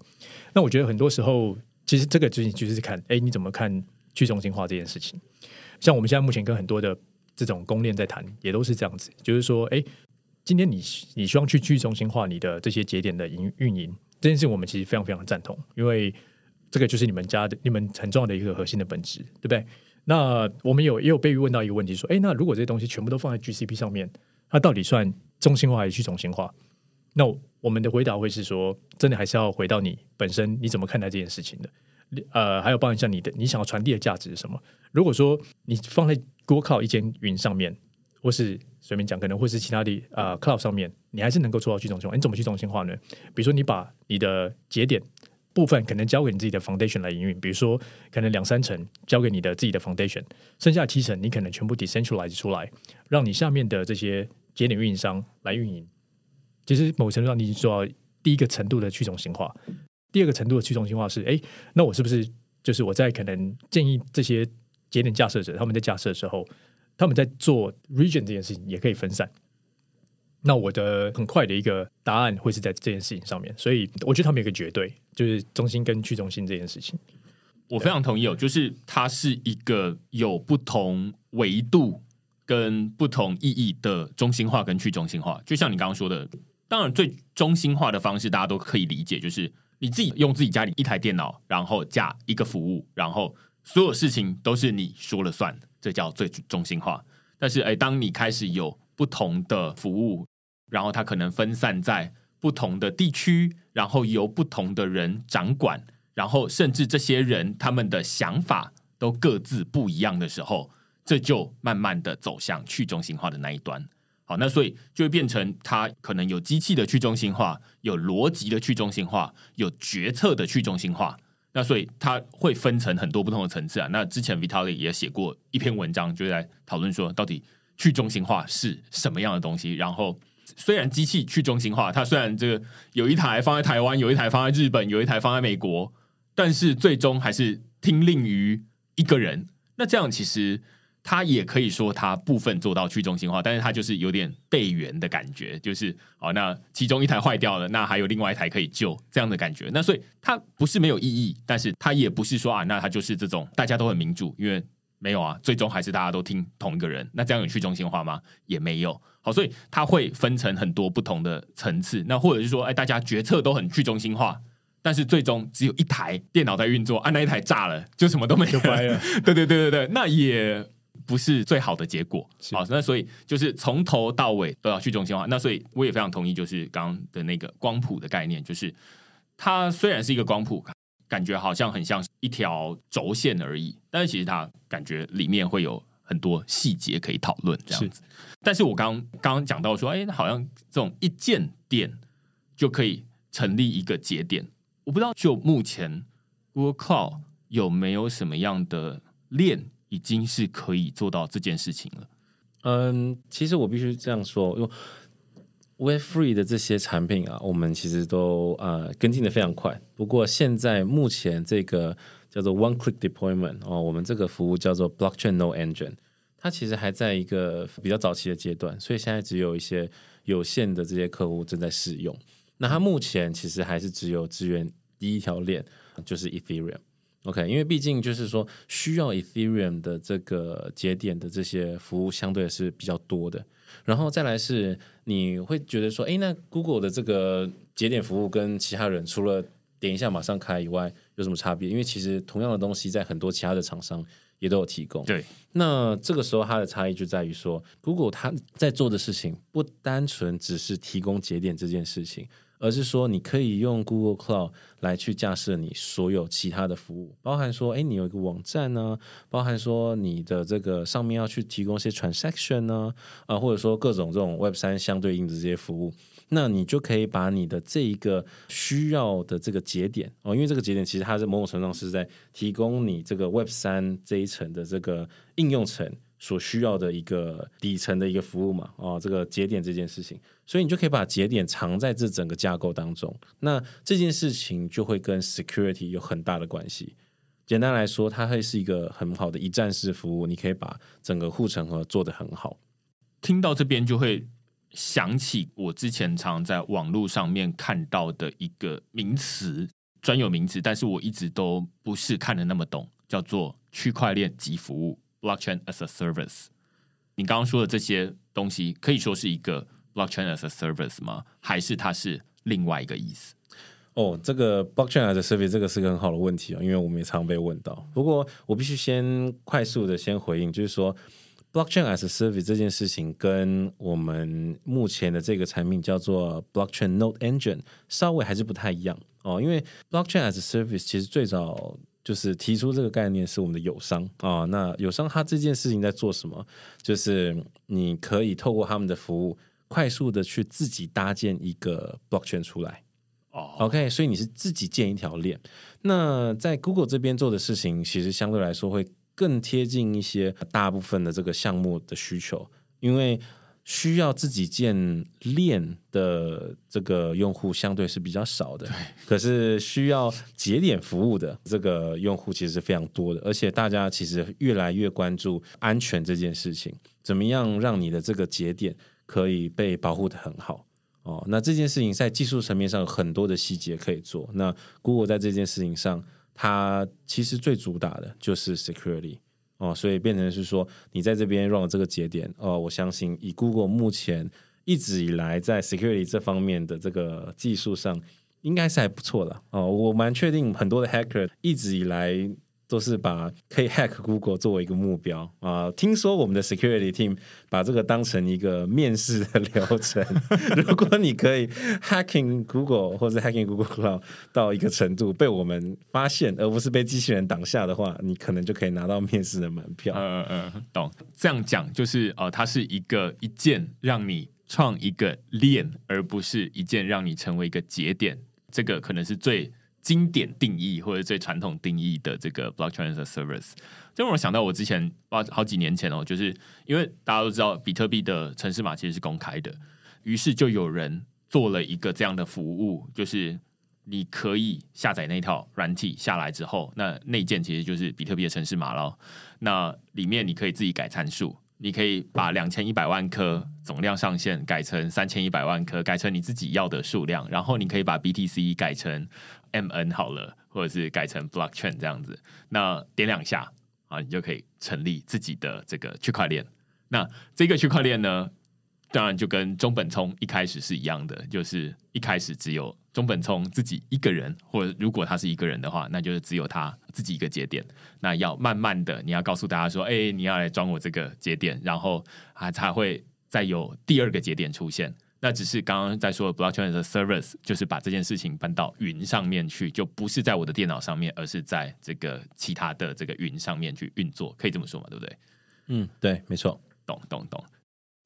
那我觉得很多时候，其实这个就是就是看，哎，你怎么看去中心化这件事情？像我们现在目前跟很多的这种公链在谈，也都是这样子，就是说，哎，今天你你希望去去中心化你的这些节点的营运营，这件事我们其实非常非常赞同，因为这个就是你们家的你们很重要的一个核心的本质，对不对？那我们有也有被问到一个问题，说：哎，那如果这些东西全部都放在 GCP 上面，它到底算中心化还是去中心化？那我们的回答会是说，真的还是要回到你本身，你怎么看待这件事情的？呃，还有帮一下你的，你想要传递的价值是什么？如果说你放在 Google 一间云上面，或是随便讲，可能或是其他的啊 Cloud 上面，你还是能够做到去中心化？你怎么去中心化呢？比如说，你把你的节点。部分可能交给你自己的 foundation 来营运，比如说可能两三层交给你的自己的 foundation，剩下七层你可能全部 decentralize 出来，让你下面的这些节点运营商来运营。其实某程度上，你已经做到第一个程度的去中心化。第二个程度的去中心化是，哎，那我是不是就是我在可能建议这些节点架设者他们在架设的时候，他们在做 region 这件事情也可以分散。那我的很快的一个答案会是在这件事情上面，所以我觉得他们有个绝对，就是中心跟去中心这件事情，我非常同意哦，就是它是一个有不同维度跟不同意义的中心化跟去中心化，就像你刚刚说的，当然最中心化的方式大家都可以理解，就是你自己用自己家里一台电脑，然后架一个服务，然后所有事情都是你说了算，这叫最中心化。但是，哎，当你开始有。不同的服务，然后它可能分散在不同的地区，然后由不同的人掌管，然后甚至这些人他们的想法都各自不一样的时候，这就慢慢的走向去中心化的那一端。好，那所以就会变成它可能有机器的去中心化，有逻辑的去中心化，有决策的去中心化。那所以它会分成很多不同的层次啊。那之前 Vitaly 也写过一篇文章，就在讨论说到底。去中心化是什么样的东西？然后，虽然机器去中心化，它虽然这个有一台放在台湾，有一台放在日本，有一台放在美国，但是最终还是听令于一个人。那这样其实它也可以说它部分做到去中心化，但是它就是有点备援的感觉，就是好，那其中一台坏掉了，那还有另外一台可以救这样的感觉。那所以它不是没有意义，但是它也不是说啊，那它就是这种大家都很民主，因为。没有啊，最终还是大家都听同一个人，那这样有去中心化吗？也没有。好，所以它会分成很多不同的层次。那或者是说，哎，大家决策都很去中心化，但是最终只有一台电脑在运作，啊，那一台炸了，就什么都没了。对对对对对，那也不是最好的结果。好，那所以就是从头到尾都要去中心化。那所以我也非常同意，就是刚刚的那个光谱的概念，就是它虽然是一个光谱。感觉好像很像一条轴线而已，但是其实它感觉里面会有很多细节可以讨论这样子。但是我刚刚讲到说，哎，好像这种一键点就可以成立一个节点，我不知道就目前 g o g l e c o u d 有没有什么样的链已经是可以做到这件事情了？嗯，其实我必须这样说，因为。Web Free 的这些产品啊，我们其实都呃跟进的非常快。不过现在目前这个叫做 One Click Deployment 哦，我们这个服务叫做 Blockchain No Engine，它其实还在一个比较早期的阶段，所以现在只有一些有限的这些客户正在试用。那它目前其实还是只有支援第一条链，就是 Ethereum。OK，因为毕竟就是说需要 Ethereum 的这个节点的这些服务，相对是比较多的。然后再来是你会觉得说，哎，那 Google 的这个节点服务跟其他人除了点一下马上开以外，有什么差别？因为其实同样的东西在很多其他的厂商也都有提供。对，那这个时候它的差异就在于说，Google 它在做的事情不单纯只是提供节点这件事情。而是说，你可以用 Google Cloud 来去架设你所有其他的服务，包含说，哎，你有一个网站呢，包含说，你的这个上面要去提供一些 transaction 呢，啊，或者说各种这种 Web 三相对应的这些服务，那你就可以把你的这一个需要的这个节点哦，因为这个节点其实它在某种程度上是在提供你这个 Web 三这一层的这个应用层。所需要的一个底层的一个服务嘛，哦，这个节点这件事情，所以你就可以把节点藏在这整个架构当中。那这件事情就会跟 security 有很大的关系。简单来说，它会是一个很好的一站式服务，你可以把整个护城河做得很好。听到这边就会想起我之前常在网络上面看到的一个名词，专有名词，但是我一直都不是看的那么懂，叫做区块链及服务。Blockchain as a service，你刚刚说的这些东西可以说是一个 Blockchain as a service 吗？还是它是另外一个意思？哦，这个 Blockchain as a service 这个是个很好的问题哦，因为我们也常被问到。不过我必须先快速的先回应，就是说 Blockchain as a service 这件事情跟我们目前的这个产品叫做 Blockchain Node Engine 稍微还是不太一样哦，因为 Blockchain as a service 其实最早。就是提出这个概念是我们的友商啊，那友商他这件事情在做什么？就是你可以透过他们的服务，快速的去自己搭建一个 blockchain 出来。哦，OK，所以你是自己建一条链。那在 Google 这边做的事情，其实相对来说会更贴近一些大部分的这个项目的需求，因为。需要自己建链的这个用户相对是比较少的，可是需要节点服务的这个用户其实是非常多的，而且大家其实越来越关注安全这件事情，怎么样让你的这个节点可以被保护的很好？哦，那这件事情在技术层面上有很多的细节可以做。那 Google 在这件事情上，它其实最主打的就是 security。哦，所以变成是说，你在这边 run 这个节点，哦，我相信以 Google 目前一直以来在 security 这方面的这个技术上，应该是还不错的哦，我蛮确定很多的 hacker 一直以来。都是把可以 hack Google 作为一个目标啊！听说我们的 security team 把这个当成一个面试的流程。如果你可以 hacking Google 或者 hacking Google Cloud 到一个程度，被我们发现，而不是被机器人挡下的话，你可能就可以拿到面试的门票。嗯嗯，懂。这样讲就是哦，它是一个一键让你创一个链，而不是一键让你成为一个节点。这个可能是最。经典定义或者最传统定义的这个 blockchain service，这让我想到我之前好几年前哦，就是因为大家都知道比特币的城市码其实是公开的，于是就有人做了一个这样的服务，就是你可以下载那套软体下来之后，那内建其实就是比特币的城市码了。那里面你可以自己改参数，你可以把两千一百万颗总量上限改成三千一百万颗，改成你自己要的数量，然后你可以把 BTC 改成。M N 好了，或者是改成 Blockchain 这样子，那点两下啊，你就可以成立自己的这个区块链。那这个区块链呢，当然就跟中本聪一开始是一样的，就是一开始只有中本聪自己一个人，或者如果他是一个人的话，那就是只有他自己一个节点。那要慢慢的，你要告诉大家说，哎，你要来装我这个节点，然后啊才会再有第二个节点出现。那只是刚刚在说，Blockchain 的的 service 就是把这件事情搬到云上面去，就不是在我的电脑上面，而是在这个其他的这个云上面去运作，可以这么说嘛，对不对？嗯，对，没错，懂懂懂。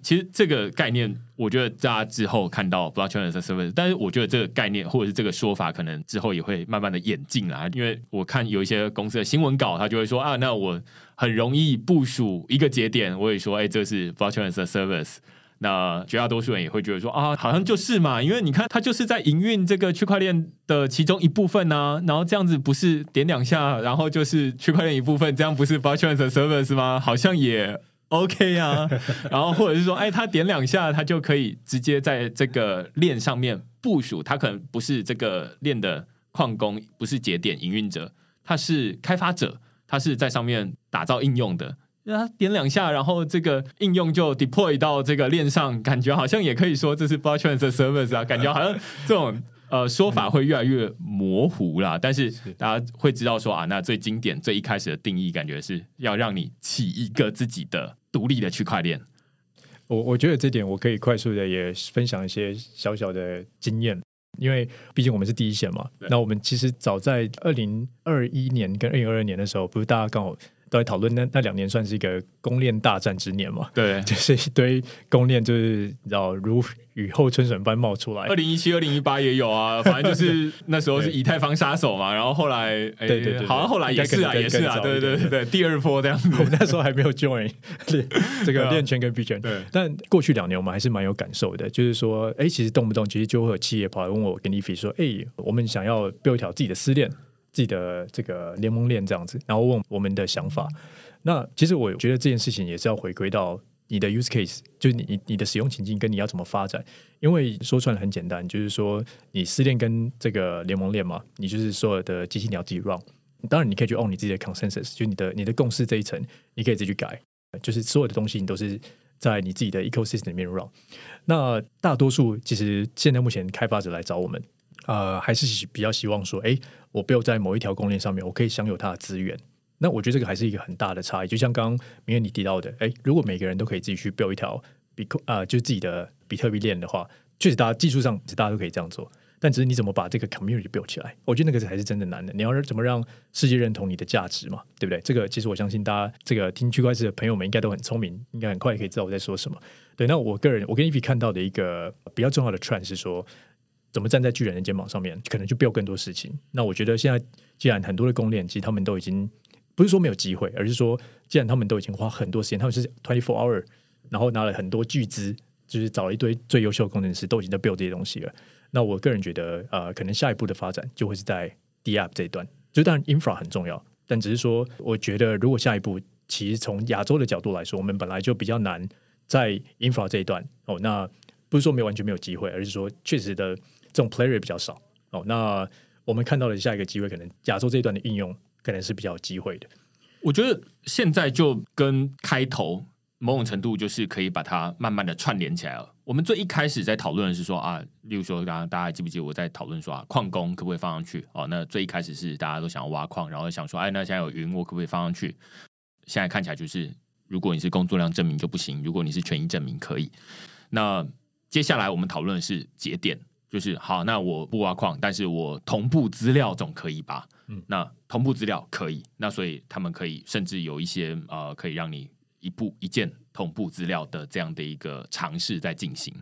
其实这个概念，我觉得大家之后看到 Blockchain service，但是我觉得这个概念或者是这个说法，可能之后也会慢慢的演进啦。因为我看有一些公司的新闻稿，他就会说啊，那我很容易部署一个节点，我也说，哎，这是 Blockchain service。那绝大多数人也会觉得说啊，好像就是嘛，因为你看，他就是在营运这个区块链的其中一部分呢。然后这样子不是点两下，然后就是区块链一部分，这样不是 b l o c k c h a n service 吗？好像也 OK 啊。然后或者是说，哎，他点两下，他就可以直接在这个链上面部署。他可能不是这个链的矿工，不是节点营运者，他是开发者，他是在上面打造应用的。他点两下，然后这个应用就 deploy 到这个链上，感觉好像也可以说这是 blockchain 的 service 啊，感觉好像这种呃说法会越来越模糊啦。但是大家会知道说啊，那最经典、最一开始的定义，感觉是要让你起一个自己的独立的区块链。我我觉得这点我可以快速的也分享一些小小的经验，因为毕竟我们是第一线嘛。那我们其实早在二零二一年跟二零二二年的时候，不是大家刚好。在讨论那那两年算是一个公链大战之年嘛？对，就是一堆公链，就是然知如雨后春笋般冒出来。二零一七、二零一八也有啊，反正就是 那时候是以太坊杀手嘛。然后后来，对对对，好像后来也是啊，也是啊，对对对对，第二波这样子。我们那时候还没有 join 这个链圈跟币圈，对。但过去两年我们还是蛮有感受的，就是说，哎，其实动不动其实就会有企业跑来问我跟 n i 说，哎，我们想要 build 一条自己的私链。自己的这个联盟链这样子，然后问我们的想法。那其实我觉得这件事情也是要回归到你的 use case，就是你你的使用情境跟你要怎么发展。因为说穿了很简单，就是说你私链跟这个联盟链嘛，你就是所有的机器你要自己 run。当然你可以去 o n 你自己的 consensus，就你的你的共识这一层，你可以自己去改。就是所有的东西，你都是在你自己的 ecosystem 里面 run。那大多数其实现在目前开发者来找我们。呃，还是比较希望说，哎，我 build 在某一条供应链上面，我可以享有它的资源。那我觉得这个还是一个很大的差异。就像刚刚明月你提到的，哎，如果每个人都可以自己去 build 一条比啊，就是自己的比特币链的话，确实大家技术上大家都可以这样做。但只是你怎么把这个 community build 起来？我觉得那个才是真的难的。你要怎么让世界认同你的价值嘛？对不对？这个其实我相信大家这个听区块链的朋友们应该都很聪明，应该很快可以知道我在说什么。对，那我个人我跟伊比看到的一个比较重要的串是说。怎么站在巨人的肩膀上面，可能就 build 更多事情。那我觉得现在，既然很多的公链其实他们都已经不是说没有机会，而是说，既然他们都已经花很多时间，他们是 twenty four hour，然后拿了很多巨资，就是找了一堆最优秀的工程师，都已经在 build 这些东西了。那我个人觉得，呃，可能下一步的发展就会是在 DApp 这一段，就当然，infra 很重要，但只是说，我觉得如果下一步，其实从亚洲的角度来说，我们本来就比较难在 infra 这一段。哦，那不是说没有完全没有机会，而是说确实的。这种 player 比较少哦，那我们看到的下一个机会，可能亚洲这一段的应用，可能是比较机会的。我觉得现在就跟开头某种程度就是可以把它慢慢的串联起来了。我们最一开始在讨论是说啊，例如说，刚刚大家记不记得我在讨论说，矿工可不可以放上去？哦，那最一开始是大家都想要挖矿，然后想说，哎，那现在有云，我可不可以放上去？现在看起来就是，如果你是工作量证明就不行，如果你是权益证明可以。那接下来我们讨论的是节点。就是好，那我不挖矿，但是我同步资料总可以吧？嗯，那同步资料可以，那所以他们可以甚至有一些呃，可以让你一步一键同步资料的这样的一个尝试在进行。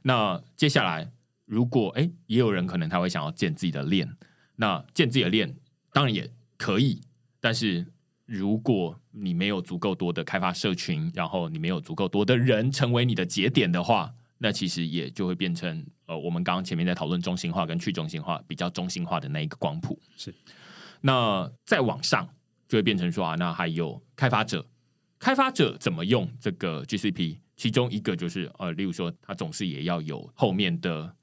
那接下来，如果哎，也有人可能他会想要建自己的链，那建自己的链当然也可以，但是如果你没有足够多的开发社群，然后你没有足够多的人成为你的节点的话。那其实也就会变成呃，我们刚刚前面在讨论中心化跟去中心化，比较中心化的那一个光谱是。那再往上就会变成说啊，那还有开发者，开发者怎么用这个 GCP？其中一个就是呃，例如说他总是也要有后面的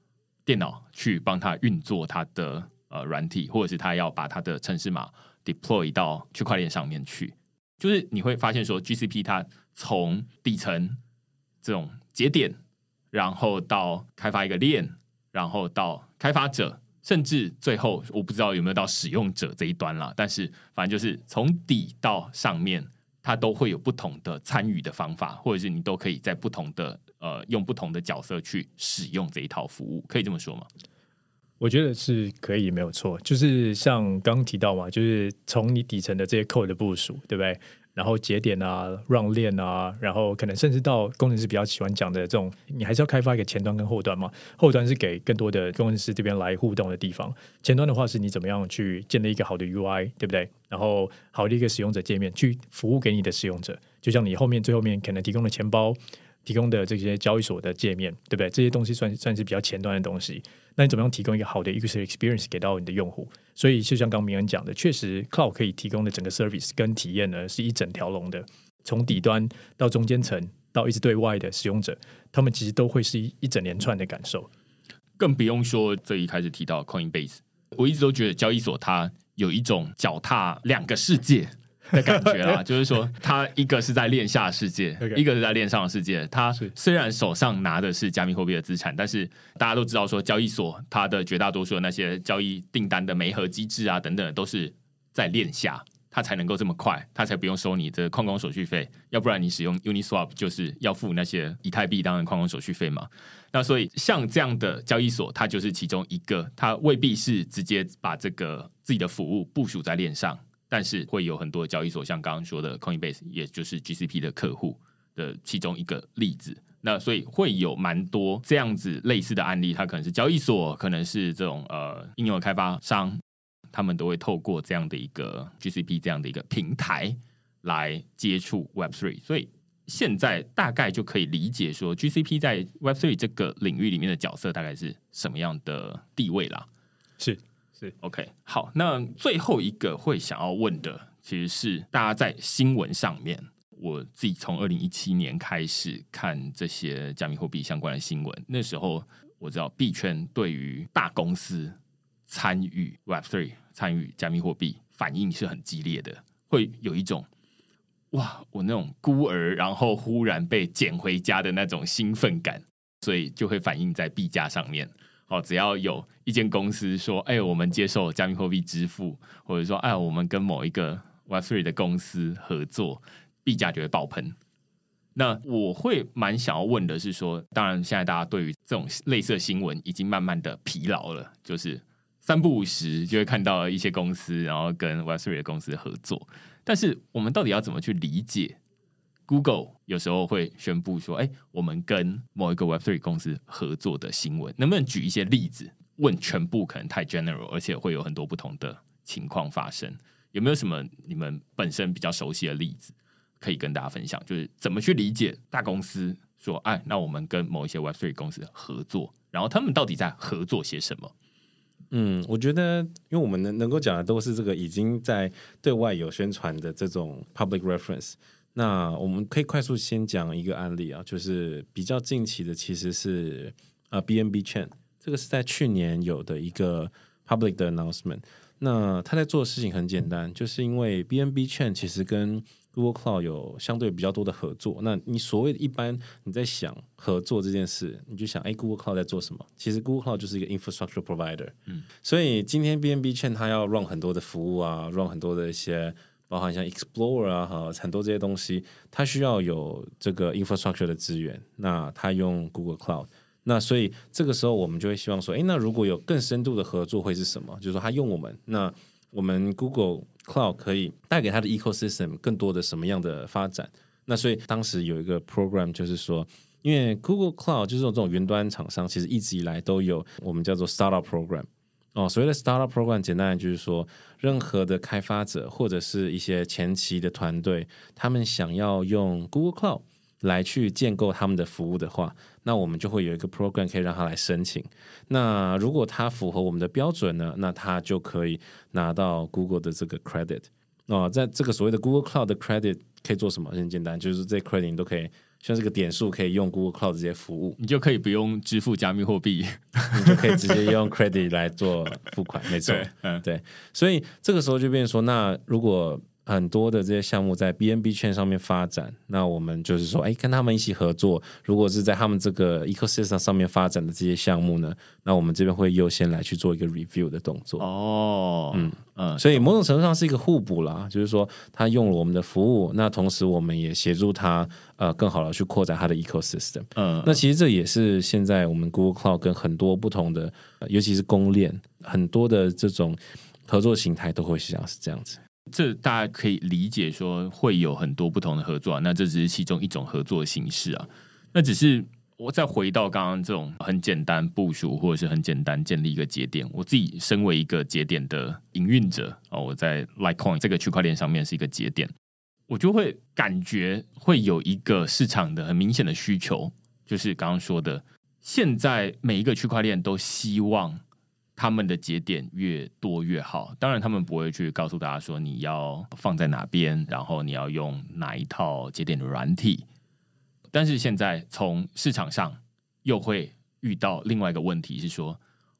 电脑去帮他运作他的呃软体，或者是他要把他的城市码 deploy 到区块链上面去。就是你会发现说 GCP 它从底层这种节点。然后到开发一个链，然后到开发者，甚至最后我不知道有没有到使用者这一端了。但是反正就是从底到上面，它都会有不同的参与的方法，或者是你都可以在不同的呃用不同的角色去使用这一套服务，可以这么说吗？我觉得是可以，没有错。就是像刚提到嘛，就是从你底层的这些 code 的部署，对不对？然后节点啊，让链啊，然后可能甚至到工程师比较喜欢讲的这种，你还是要开发一个前端跟后端嘛。后端是给更多的工程师这边来互动的地方，前端的话是你怎么样去建立一个好的 UI，对不对？然后好的一个使用者界面，去服务给你的使用者。就像你后面最后面可能提供的钱包，提供的这些交易所的界面，对不对？这些东西算算是比较前端的东西。那你怎么样提供一个好的 user experience 给到你的用户？所以就像刚明恩讲的，确实 Cloud 可以提供的整个 service 跟体验呢，是一整条龙的，从底端到中间层到一直对外的使用者，他们其实都会是一一整连串的感受。更不用说最一开始提到 Coinbase，我一直都觉得交易所它有一种脚踏两个世界。的感觉啦，就是说，他一个是在链下世界，一个是在链上世界。他虽然手上拿的是加密货币的资产，但是大家都知道，说交易所它的绝大多数的那些交易订单的媒合机制啊等等，都是在链下，它才能够这么快，它才不用收你的矿工手续费。要不然你使用 Uniswap 就是要付那些以太币当的矿工手续费嘛。那所以像这样的交易所，它就是其中一个，它未必是直接把这个自己的服务部署在链上。但是会有很多交易所，像刚刚说的 Coinbase，也就是 GCP 的客户的其中一个例子。那所以会有蛮多这样子类似的案例，它可能是交易所，可能是这种呃应用开发商，他们都会透过这样的一个 GCP 这样的一个平台来接触 Web Three。所以现在大概就可以理解说，GCP 在 Web Three 这个领域里面的角色大概是什么样的地位啦？是。OK，好，那最后一个会想要问的，其实是大家在新闻上面，我自己从二零一七年开始看这些加密货币相关的新闻，那时候我知道币圈对于大公司参与 Web Three、参与加密货币反应是很激烈的，会有一种哇，我那种孤儿然后忽然被捡回家的那种兴奋感，所以就会反映在币价上面。只要有一间公司说“哎，我们接受加密货币支付”，或者说“哎，我们跟某一个 Web Three 的公司合作”，币价就会爆喷。那我会蛮想要问的是，说当然现在大家对于这种类似新闻已经慢慢的疲劳了，就是三不五时就会看到一些公司，然后跟 Web Three 的公司合作，但是我们到底要怎么去理解？Google 有时候会宣布说：“哎，我们跟某一个 Web Three 公司合作的新闻，能不能举一些例子？”问全部可能太 general，而且会有很多不同的情况发生。有没有什么你们本身比较熟悉的例子可以跟大家分享？就是怎么去理解大公司说：“哎，那我们跟某一些 Web Three 公司合作，然后他们到底在合作些什么？”嗯，我觉得，因为我们能能够讲的都是这个已经在对外有宣传的这种 public reference。那我们可以快速先讲一个案例啊，就是比较近期的，其实是呃 B N B Chain 这个是在去年有的一个 public 的 announcement。那他在做的事情很简单，就是因为 B N B Chain 其实跟 Google Cloud 有相对比较多的合作。那你所谓的一般你在想合作这件事，你就想哎，Google Cloud 在做什么？其实 Google Cloud 就是一个 infrastructure provider。嗯，所以今天 B N B Chain 它要 run 很多的服务啊，run 很多的一些。包含像 Explorer 啊和很多这些东西，它需要有这个 infrastructure 的资源。那它用 Google Cloud，那所以这个时候我们就会希望说，诶，那如果有更深度的合作会是什么？就是说它用我们，那我们 Google Cloud 可以带给它的 ecosystem 更多的什么样的发展？那所以当时有一个 program 就是说，因为 Google Cloud 就是这种云端厂商，其实一直以来都有我们叫做 startup program。哦，所谓的 Startup Program 简单就是说，任何的开发者或者是一些前期的团队，他们想要用 Google Cloud 来去建构他们的服务的话，那我们就会有一个 Program 可以让他来申请。那如果他符合我们的标准呢，那他就可以拿到 Google 的这个 Credit。哦，在这个所谓的 Google Cloud 的 Credit 可以做什么？很简单，就是这 Credit 你都可以。像这个点数可以用 Google Cloud 这些服务，你就可以不用支付加密货币，你就可以直接用 Credit 来做付款。没错，对，所以这个时候就变说，那如果。很多的这些项目在 B N B 圈上面发展，那我们就是说，哎，跟他们一起合作。如果是在他们这个 ecosystem 上面发展的这些项目呢，那我们这边会优先来去做一个 review 的动作。哦，嗯嗯，所以某种程度上是一个互补啦，就是说他用了我们的服务，那同时我们也协助他呃，更好的去扩展他的 ecosystem。嗯，那其实这也是现在我们 Google Cloud 跟很多不同的，尤其是公链，很多的这种合作形态都会像是这样子。这大家可以理解，说会有很多不同的合作，啊，那这只是其中一种合作形式啊。那只是我再回到刚刚这种很简单部署，或者是很简单建立一个节点。我自己身为一个节点的营运者哦，我在 Litecoin 这个区块链上面是一个节点，我就会感觉会有一个市场的很明显的需求，就是刚刚说的，现在每一个区块链都希望。他们的节点越多越好，当然他们不会去告诉大家说你要放在哪边，然后你要用哪一套节点的软体。但是现在从市场上又会遇到另外一个问题是说，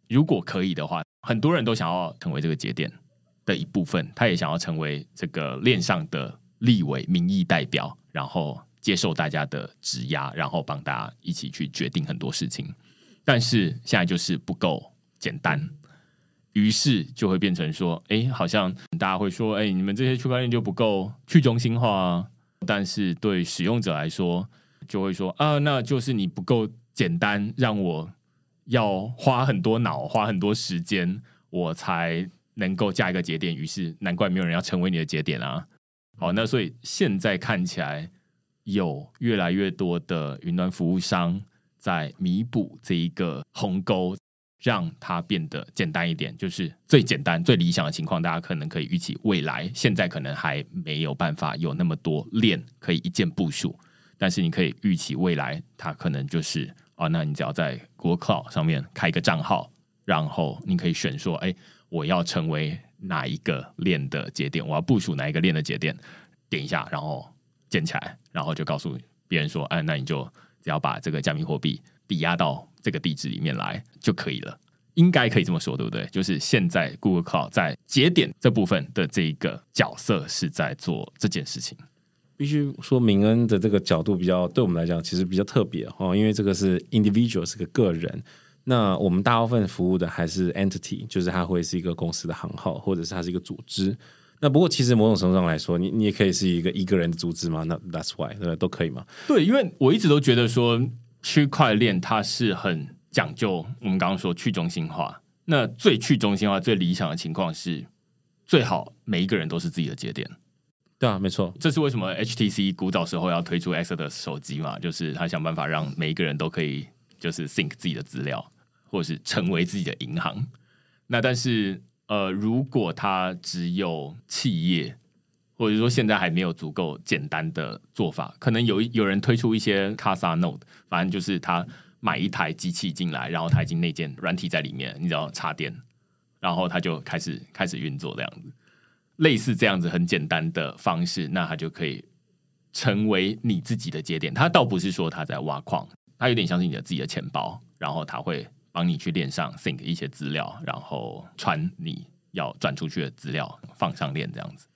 如果可以的话，很多人都想要成为这个节点的一部分，他也想要成为这个链上的立委、民意代表，然后接受大家的质押，然后帮大家一起去决定很多事情。但是现在就是不够。简单，于是就会变成说，哎，好像大家会说，哎，你们这些区块链就不够去中心化。啊。但是对使用者来说，就会说，啊，那就是你不够简单，让我要花很多脑，花很多时间，我才能够加一个节点。于是，难怪没有人要成为你的节点啊。好，那所以现在看起来，有越来越多的云端服务商在弥补这一个鸿沟。让它变得简单一点，就是最简单、最理想的情况。大家可能可以预期未来，现在可能还没有办法有那么多链可以一键部署，但是你可以预期未来，它可能就是啊，那你只要在 Google 上面开一个账号，然后你可以选说，哎，我要成为哪一个链的节点，我要部署哪一个链的节点，点一下，然后建起来，然后就告诉别人说，哎，那你就只要把这个加密货币抵押到。这个地址里面来就可以了，应该可以这么说，对不对？就是现在 Google Cloud 在节点这部分的这一个角色是在做这件事情。必须说，明恩的这个角度比较，对我们来讲其实比较特别哦，因为这个是 individual，是个个人。那我们大部分服务的还是 entity，就是它会是一个公司的行号，或者是它是一个组织。那不过其实某种程度上来说，你你也可以是一个一个人的组织嘛？那 that's why 对，都可以嘛？对，因为我一直都觉得说。区块链它是很讲究，我们刚刚说去中心化，那最去中心化、最理想的情况是，最好每一个人都是自己的节点。对啊，没错，这是为什么 HTC 古早时候要推出 X 的手机嘛，就是他想办法让每一个人都可以就是 think 自己的资料，或是成为自己的银行。那但是呃，如果他只有企业。或者说现在还没有足够简单的做法，可能有有人推出一些 c a s a Node，反正就是他买一台机器进来，然后他已经内建软体在里面，你只要插电，然后他就开始开始运作这样子，类似这样子很简单的方式，那他就可以成为你自己的节点。他倒不是说他在挖矿，他有点像是你的自己的钱包，然后他会帮你去链上 Think 一些资料，然后传你要转出去的资料放上链这样子。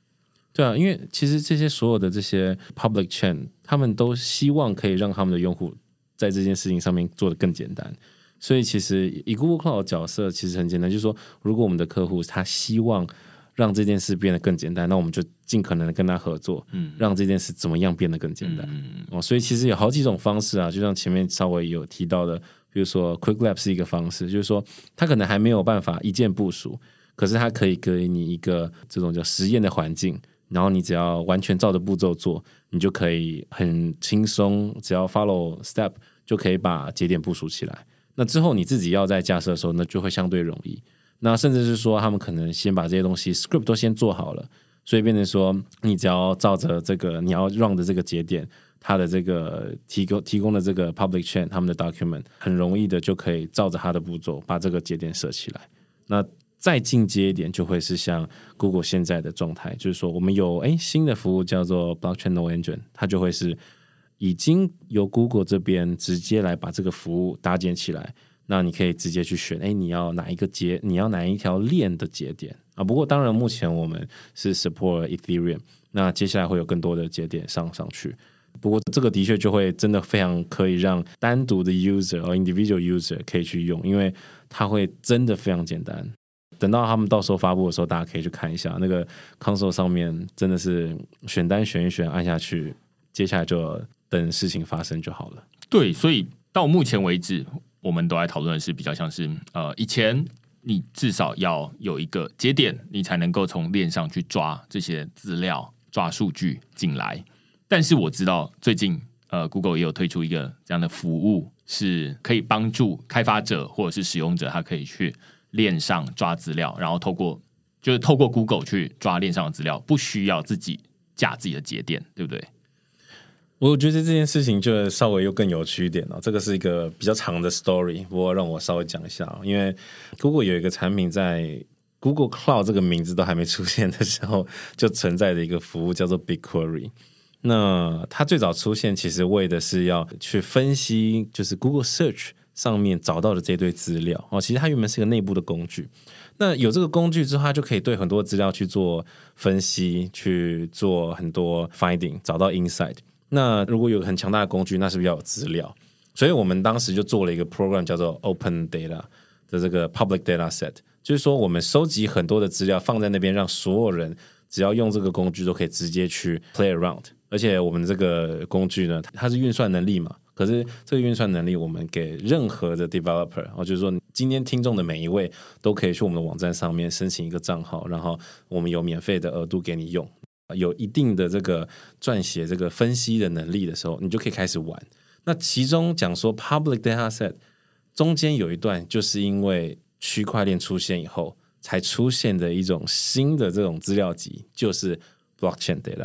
对啊，因为其实这些所有的这些 public chain，他们都希望可以让他们的用户在这件事情上面做得更简单，所以其实以 Google 角色其实很简单，就是说如果我们的客户他希望让这件事变得更简单，那我们就尽可能的跟他合作，嗯，让这件事怎么样变得更简单，嗯嗯。哦，所以其实有好几种方式啊，就像前面稍微有提到的，比如说 Quick Lab 是一个方式，就是说它可能还没有办法一键部署，可是它可以给你一个这种叫实验的环境。然后你只要完全照着步骤做，你就可以很轻松。只要 follow step，就可以把节点部署起来。那之后你自己要在架设的时候，那就会相对容易。那甚至是说，他们可能先把这些东西 script 都先做好了，所以变成说，你只要照着这个你要 run 的这个节点，它的这个提供提供的这个 public chain，他们的 document 很容易的就可以照着它的步骤把这个节点设起来。那再进阶一点，就会是像 Google 现在的状态，就是说我们有哎新的服务叫做 Blockchain n o e n g i n e 它就会是已经由 Google 这边直接来把这个服务搭建起来。那你可以直接去选，哎，你要哪一个节，你要哪一条链的节点啊？不过当然，目前我们是 support Ethereum，那接下来会有更多的节点上上去。不过这个的确就会真的非常可以让单独的 user 或 individual user 可以去用，因为它会真的非常简单。等到他们到时候发布的时候，大家可以去看一下那个 console 上面，真的是选单选一选，按下去，接下来就等事情发生就好了。对，所以到目前为止，我们都来讨论的是比较像是呃，以前你至少要有一个节点，你才能够从链上去抓这些资料、抓数据进来。但是我知道最近呃，Google 也有推出一个这样的服务，是可以帮助开发者或者是使用者，他可以去。链上抓资料，然后透过就是透过 Google 去抓链上的资料，不需要自己架自己的节点，对不对？我觉得这件事情就稍微又更有趣一点哦。这个是一个比较长的 story，不过让我稍微讲一下。因为 Google 有一个产品，在 Google Cloud 这个名字都还没出现的时候，就存在的一个服务叫做 BigQuery。那它最早出现其实为的是要去分析，就是 Google Search。上面找到的这堆资料哦，其实它原本是个内部的工具。那有这个工具之后，它就可以对很多资料去做分析，去做很多 finding，找到 insight。那如果有很强大的工具，那是比较有资料。所以我们当时就做了一个 program，叫做 Open Data 的这个 public data set，就是说我们收集很多的资料放在那边，让所有人只要用这个工具都可以直接去 play around。而且我们这个工具呢，它是运算能力嘛。可是这个运算能力，我们给任何的 developer，哦，就是说，今天听众的每一位都可以去我们的网站上面申请一个账号，然后我们有免费的额度给你用，有一定的这个撰写、这个分析的能力的时候，你就可以开始玩。那其中讲说 public dataset 中间有一段，就是因为区块链出现以后才出现的一种新的这种资料集，就是 blockchain data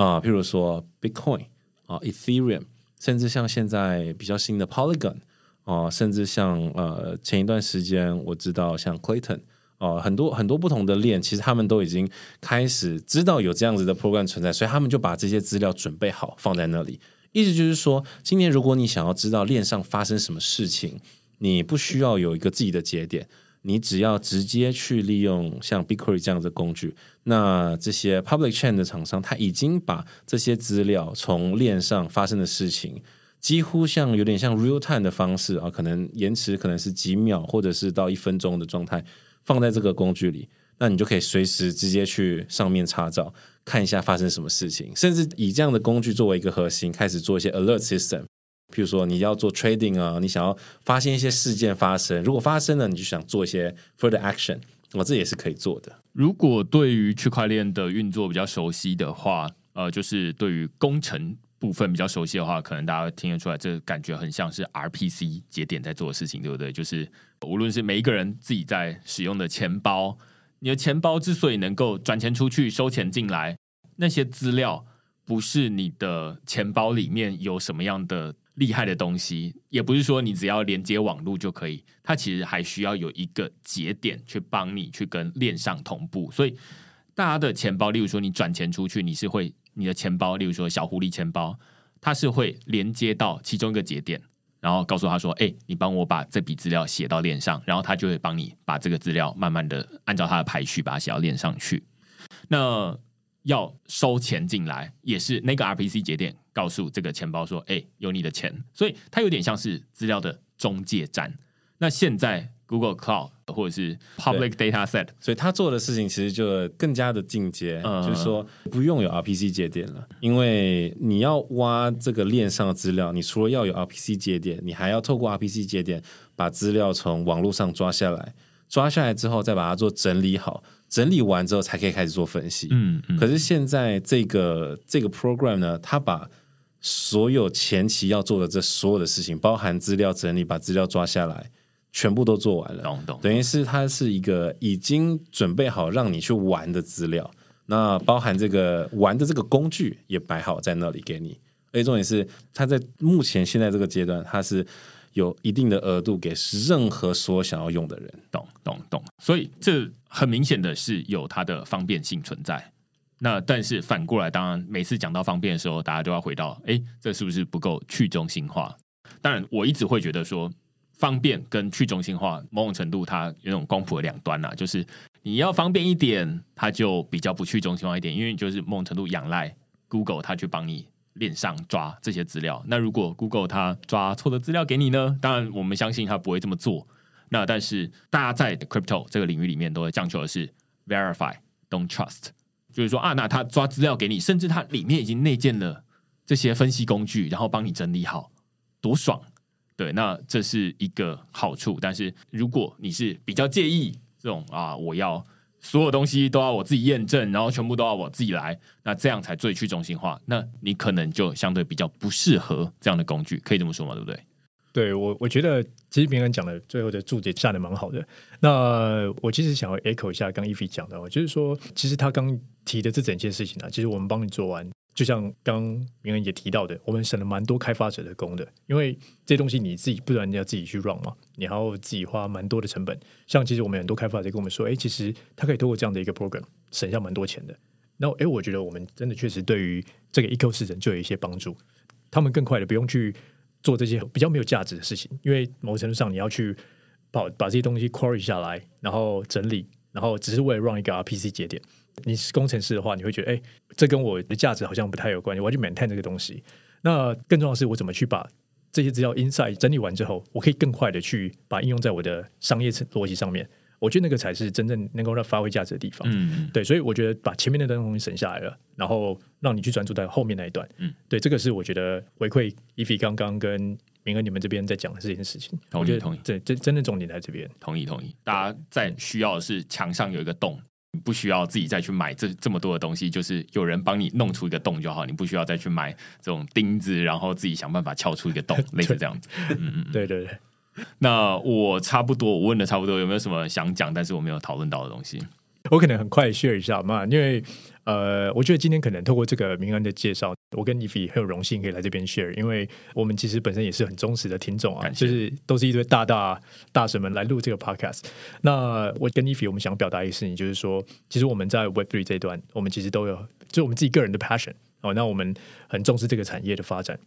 啊，譬如说 Bitcoin 啊，Ethereum。甚至像现在比较新的 Polygon 啊，甚至像呃前一段时间我知道像 Clayton 啊，很多很多不同的链，其实他们都已经开始知道有这样子的 program 存在，所以他们就把这些资料准备好放在那里。意思就是说，今年如果你想要知道链上发生什么事情，你不需要有一个自己的节点。你只要直接去利用像 b i u e r y 这样的工具，那这些 Public Chain 的厂商，他已经把这些资料从链上发生的事情，几乎像有点像 Real Time 的方式啊，可能延迟可能是几秒或者是到一分钟的状态，放在这个工具里，那你就可以随时直接去上面查找，看一下发生什么事情，甚至以这样的工具作为一个核心，开始做一些 Alert System。譬如说你要做 trading 啊，你想要发现一些事件发生，如果发生了，你就想做一些 further action，我这也是可以做的。如果对于区块链的运作比较熟悉的话，呃，就是对于工程部分比较熟悉的话，可能大家听得出来，这感觉很像是 RPC 节点在做的事情，对不对？就是无论是每一个人自己在使用的钱包，你的钱包之所以能够转钱出去、收钱进来，那些资料不是你的钱包里面有什么样的。厉害的东西也不是说你只要连接网络就可以，它其实还需要有一个节点去帮你去跟链上同步。所以大家的钱包，例如说你转钱出去，你是会你的钱包，例如说小狐狸钱包，它是会连接到其中一个节点，然后告诉他说：“哎，你帮我把这笔资料写到链上。”然后它就会帮你把这个资料慢慢的按照它的排序把它写到链上去。那要收钱进来也是那个 RPC 节点。告诉这个钱包说：“哎，有你的钱。”所以它有点像是资料的中介站。那现在 Google Cloud 或者是 Public Data Set，所以他做的事情其实就更加的进阶，就是说不用有 RPC 节点了，因为你要挖这个链上的资料，你除了要有 RPC 节点，你还要透过 RPC 节点把资料从网络上抓下来，抓下来之后再把它做整理好，整理完之后才可以开始做分析。嗯，可是现在这个这个 program 呢，它把所有前期要做的这所有的事情，包含资料整理，把资料抓下来，全部都做完了。懂懂，等于是它是一个已经准备好让你去玩的资料，那包含这个玩的这个工具也摆好在那里给你。而且重点是，它在目前现在这个阶段，它是有一定的额度给任何所想要用的人。懂懂懂。所以这很明显的是有它的方便性存在。那但是反过来，当然每次讲到方便的时候，大家都要回到，哎，这是不是不够去中心化？当然，我一直会觉得说，方便跟去中心化某种程度它有种光谱的两端啦。就是你要方便一点，它就比较不去中心化一点，因为就是某种程度仰赖 Google 它去帮你链上抓这些资料。那如果 Google 它抓错的资料给你呢？当然我们相信它不会这么做。那但是大家在 crypto 这个领域里面都会讲求的是 verify，don't trust。就是说啊，那他抓资料给你，甚至他里面已经内建了这些分析工具，然后帮你整理好，多爽！对，那这是一个好处。但是如果你是比较介意这种啊，我要所有东西都要我自己验证，然后全部都要我自己来，那这样才最去中心化。那你可能就相对比较不适合这样的工具，可以这么说吗？对不对？对我，我觉得其实明安讲的最后的柱子站的蛮好的。那我其实想要 echo 一下刚 Eve 讲的，就是说其实他刚提的这整件事情啊，其实我们帮你做完，就像刚明恩也提到的，我们省了蛮多开发者的工的，因为这东西你自己不然你要自己去 run 嘛，你还要自己花蛮多的成本。像其实我们很多开发者跟我们说，哎，其实他可以通过这样的一个 program 省下蛮多钱的。那哎，我觉得我们真的确实对于这个 Ecosystem 就有一些帮助，他们更快的不用去。做这些比较没有价值的事情，因为某程度上你要去把把这些东西 query 下来，然后整理，然后只是为了让一个 RPC 节点。你是工程师的话，你会觉得，哎，这跟我的价值好像不太有关。我要去 maintain 这个东西。那更重要的是，我怎么去把这些资料 inside 整理完之后，我可以更快的去把应用在我的商业逻辑上面。我觉得那个才是真正能够让发挥价值的地方。嗯，对，所以我觉得把前面那段东西省下来了，然后让你去专注在后面那一段。嗯，对，这个是我觉得回馈伊菲刚刚跟明哥你们这边在讲的这件事情。同意同意，对，真真的重点在这边。同意同意，大家在需要的是墙上有一个洞，不需要自己再去买这这么多的东西，就是有人帮你弄出一个洞就好，你不需要再去买这种钉子，然后自己想办法撬出一个洞，类似这样子。嗯嗯，对对对。那我差不多，我问的差不多，有没有什么想讲，但是我没有讨论到的东西？我可能很快 share 一下嘛，因为呃，我觉得今天可能透过这个明安的介绍，我跟 Ifi 很有荣幸可以来这边 share，因为我们其实本身也是很忠实的听众啊，就是都是一堆大大大神们来录这个 podcast。那我跟 Ifi，我们想表达一个事情，就是说，其实我们在 Web Three 这一端，我们其实都有，就我们自己个人的 passion 哦，那我们很重视这个产业的发展。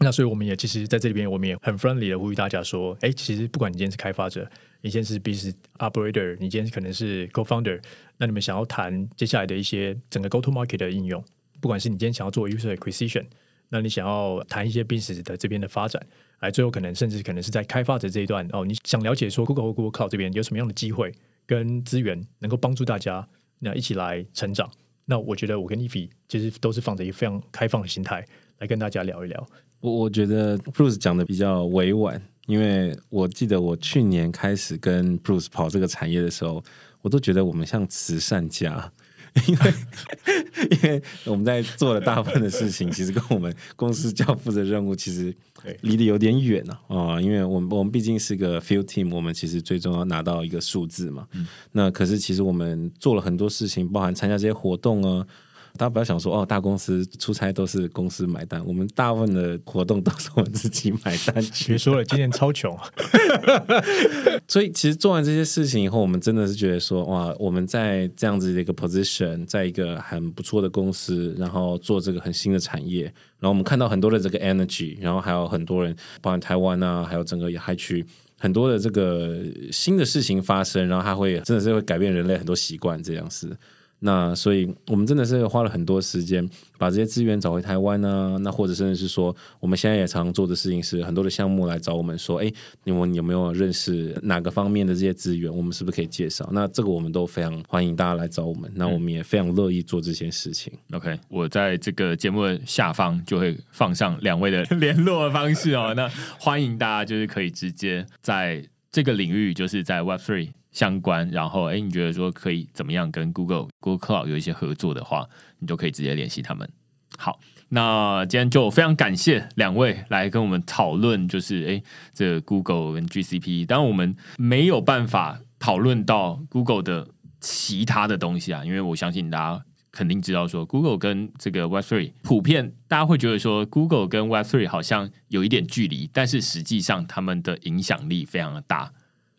那所以我们也其实在这里边，我们也很 friendly 的呼吁大家说，哎，其实不管你今天是开发者，你今天是 business operator，你今天可能是 co founder，那你们想要谈接下来的一些整个 go to market 的应用，不管是你今天想要做 user acquisition，那你想要谈一些 business 的这边的发展，哎，最后可能甚至可能是在开发者这一段哦，你想了解说 Google Google Cloud 这边有什么样的机会跟资源能够帮助大家，那一起来成长，那我觉得我跟 Eve 其实都是放着一个非常开放的心态来跟大家聊一聊。我我觉得 Bruce 讲的比较委婉，因为我记得我去年开始跟 Bruce 跑这个产业的时候，我都觉得我们像慈善家，因为 因为我们在做的大部分的事情，其实跟我们公司交付的任务其实离得有点远呢啊，因为我们我们毕竟是个 Field Team，我们其实最终要拿到一个数字嘛，那可是其实我们做了很多事情，包含参加这些活动啊。大家不要想说哦，大公司出差都是公司买单，我们大部分的活动都是我们自己买单。别 说了，今年超穷。所以其实做完这些事情以后，我们真的是觉得说哇，我们在这样子的一个 position，在一个很不错的公司，然后做这个很新的产业，然后我们看到很多的这个 energy，然后还有很多人，包括台湾啊，还有整个海区，很多的这个新的事情发生，然后它会真的是会改变人类很多习惯这样子。那所以，我们真的是花了很多时间把这些资源找回台湾啊。那或者甚至是说，我们现在也常做的事情是，很多的项目来找我们说：“哎，你们有没有认识哪个方面的这些资源？我们是不是可以介绍？”那这个我们都非常欢迎大家来找我们。那我们也非常乐意做这些事情。OK，我在这个节目的下方就会放上两位的 联络方式哦。那欢迎大家就是可以直接在这个领域，就是在 Web Three。相关，然后哎，你觉得说可以怎么样跟 Google Google Cloud 有一些合作的话，你就可以直接联系他们。好，那今天就非常感谢两位来跟我们讨论，就是哎，这 Google 跟 GCP。当然，我们没有办法讨论到 Google 的其他的东西啊，因为我相信大家肯定知道说，Google 跟这个 Web Three 普遍大家会觉得说，Google 跟 Web Three 好像有一点距离，但是实际上他们的影响力非常的大。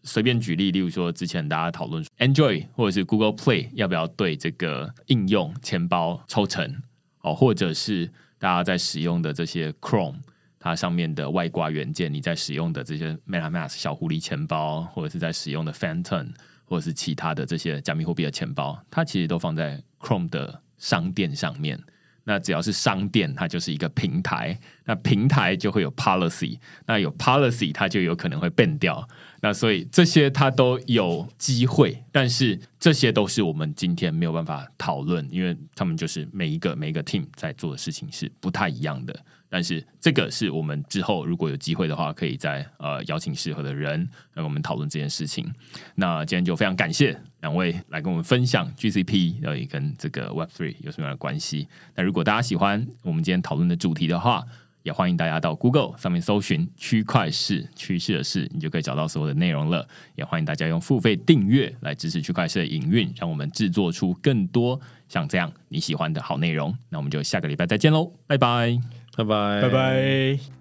随便举例，例如说之前大家讨论，Android 或者是 Google Play 要不要对这个应用钱包抽成，哦，或者是大家在使用的这些 Chrome，它上面的外挂元件，你在使用的这些 MetaMask 小狐狸钱包，或者是在使用的 Fantom，或者是其他的这些加密货币的钱包，它其实都放在 Chrome 的商店上面。那只要是商店，它就是一个平台，那平台就会有 policy，那有 policy，它就有可能会变掉。那所以这些他都有机会，但是这些都是我们今天没有办法讨论，因为他们就是每一个每一个 team 在做的事情是不太一样的。但是这个是我们之后如果有机会的话，可以再呃邀请适合的人来我们讨论这件事情。那今天就非常感谢两位来跟我们分享 GCP，到底跟这个 Web Three 有什么样的关系。那如果大家喜欢我们今天讨论的主题的话。也欢迎大家到 Google 上面搜寻“区块市趋势的事”，你就可以找到所有的内容了。也欢迎大家用付费订阅来支持区块的营运，让我们制作出更多像这样你喜欢的好内容。那我们就下个礼拜再见喽，拜拜拜拜拜拜。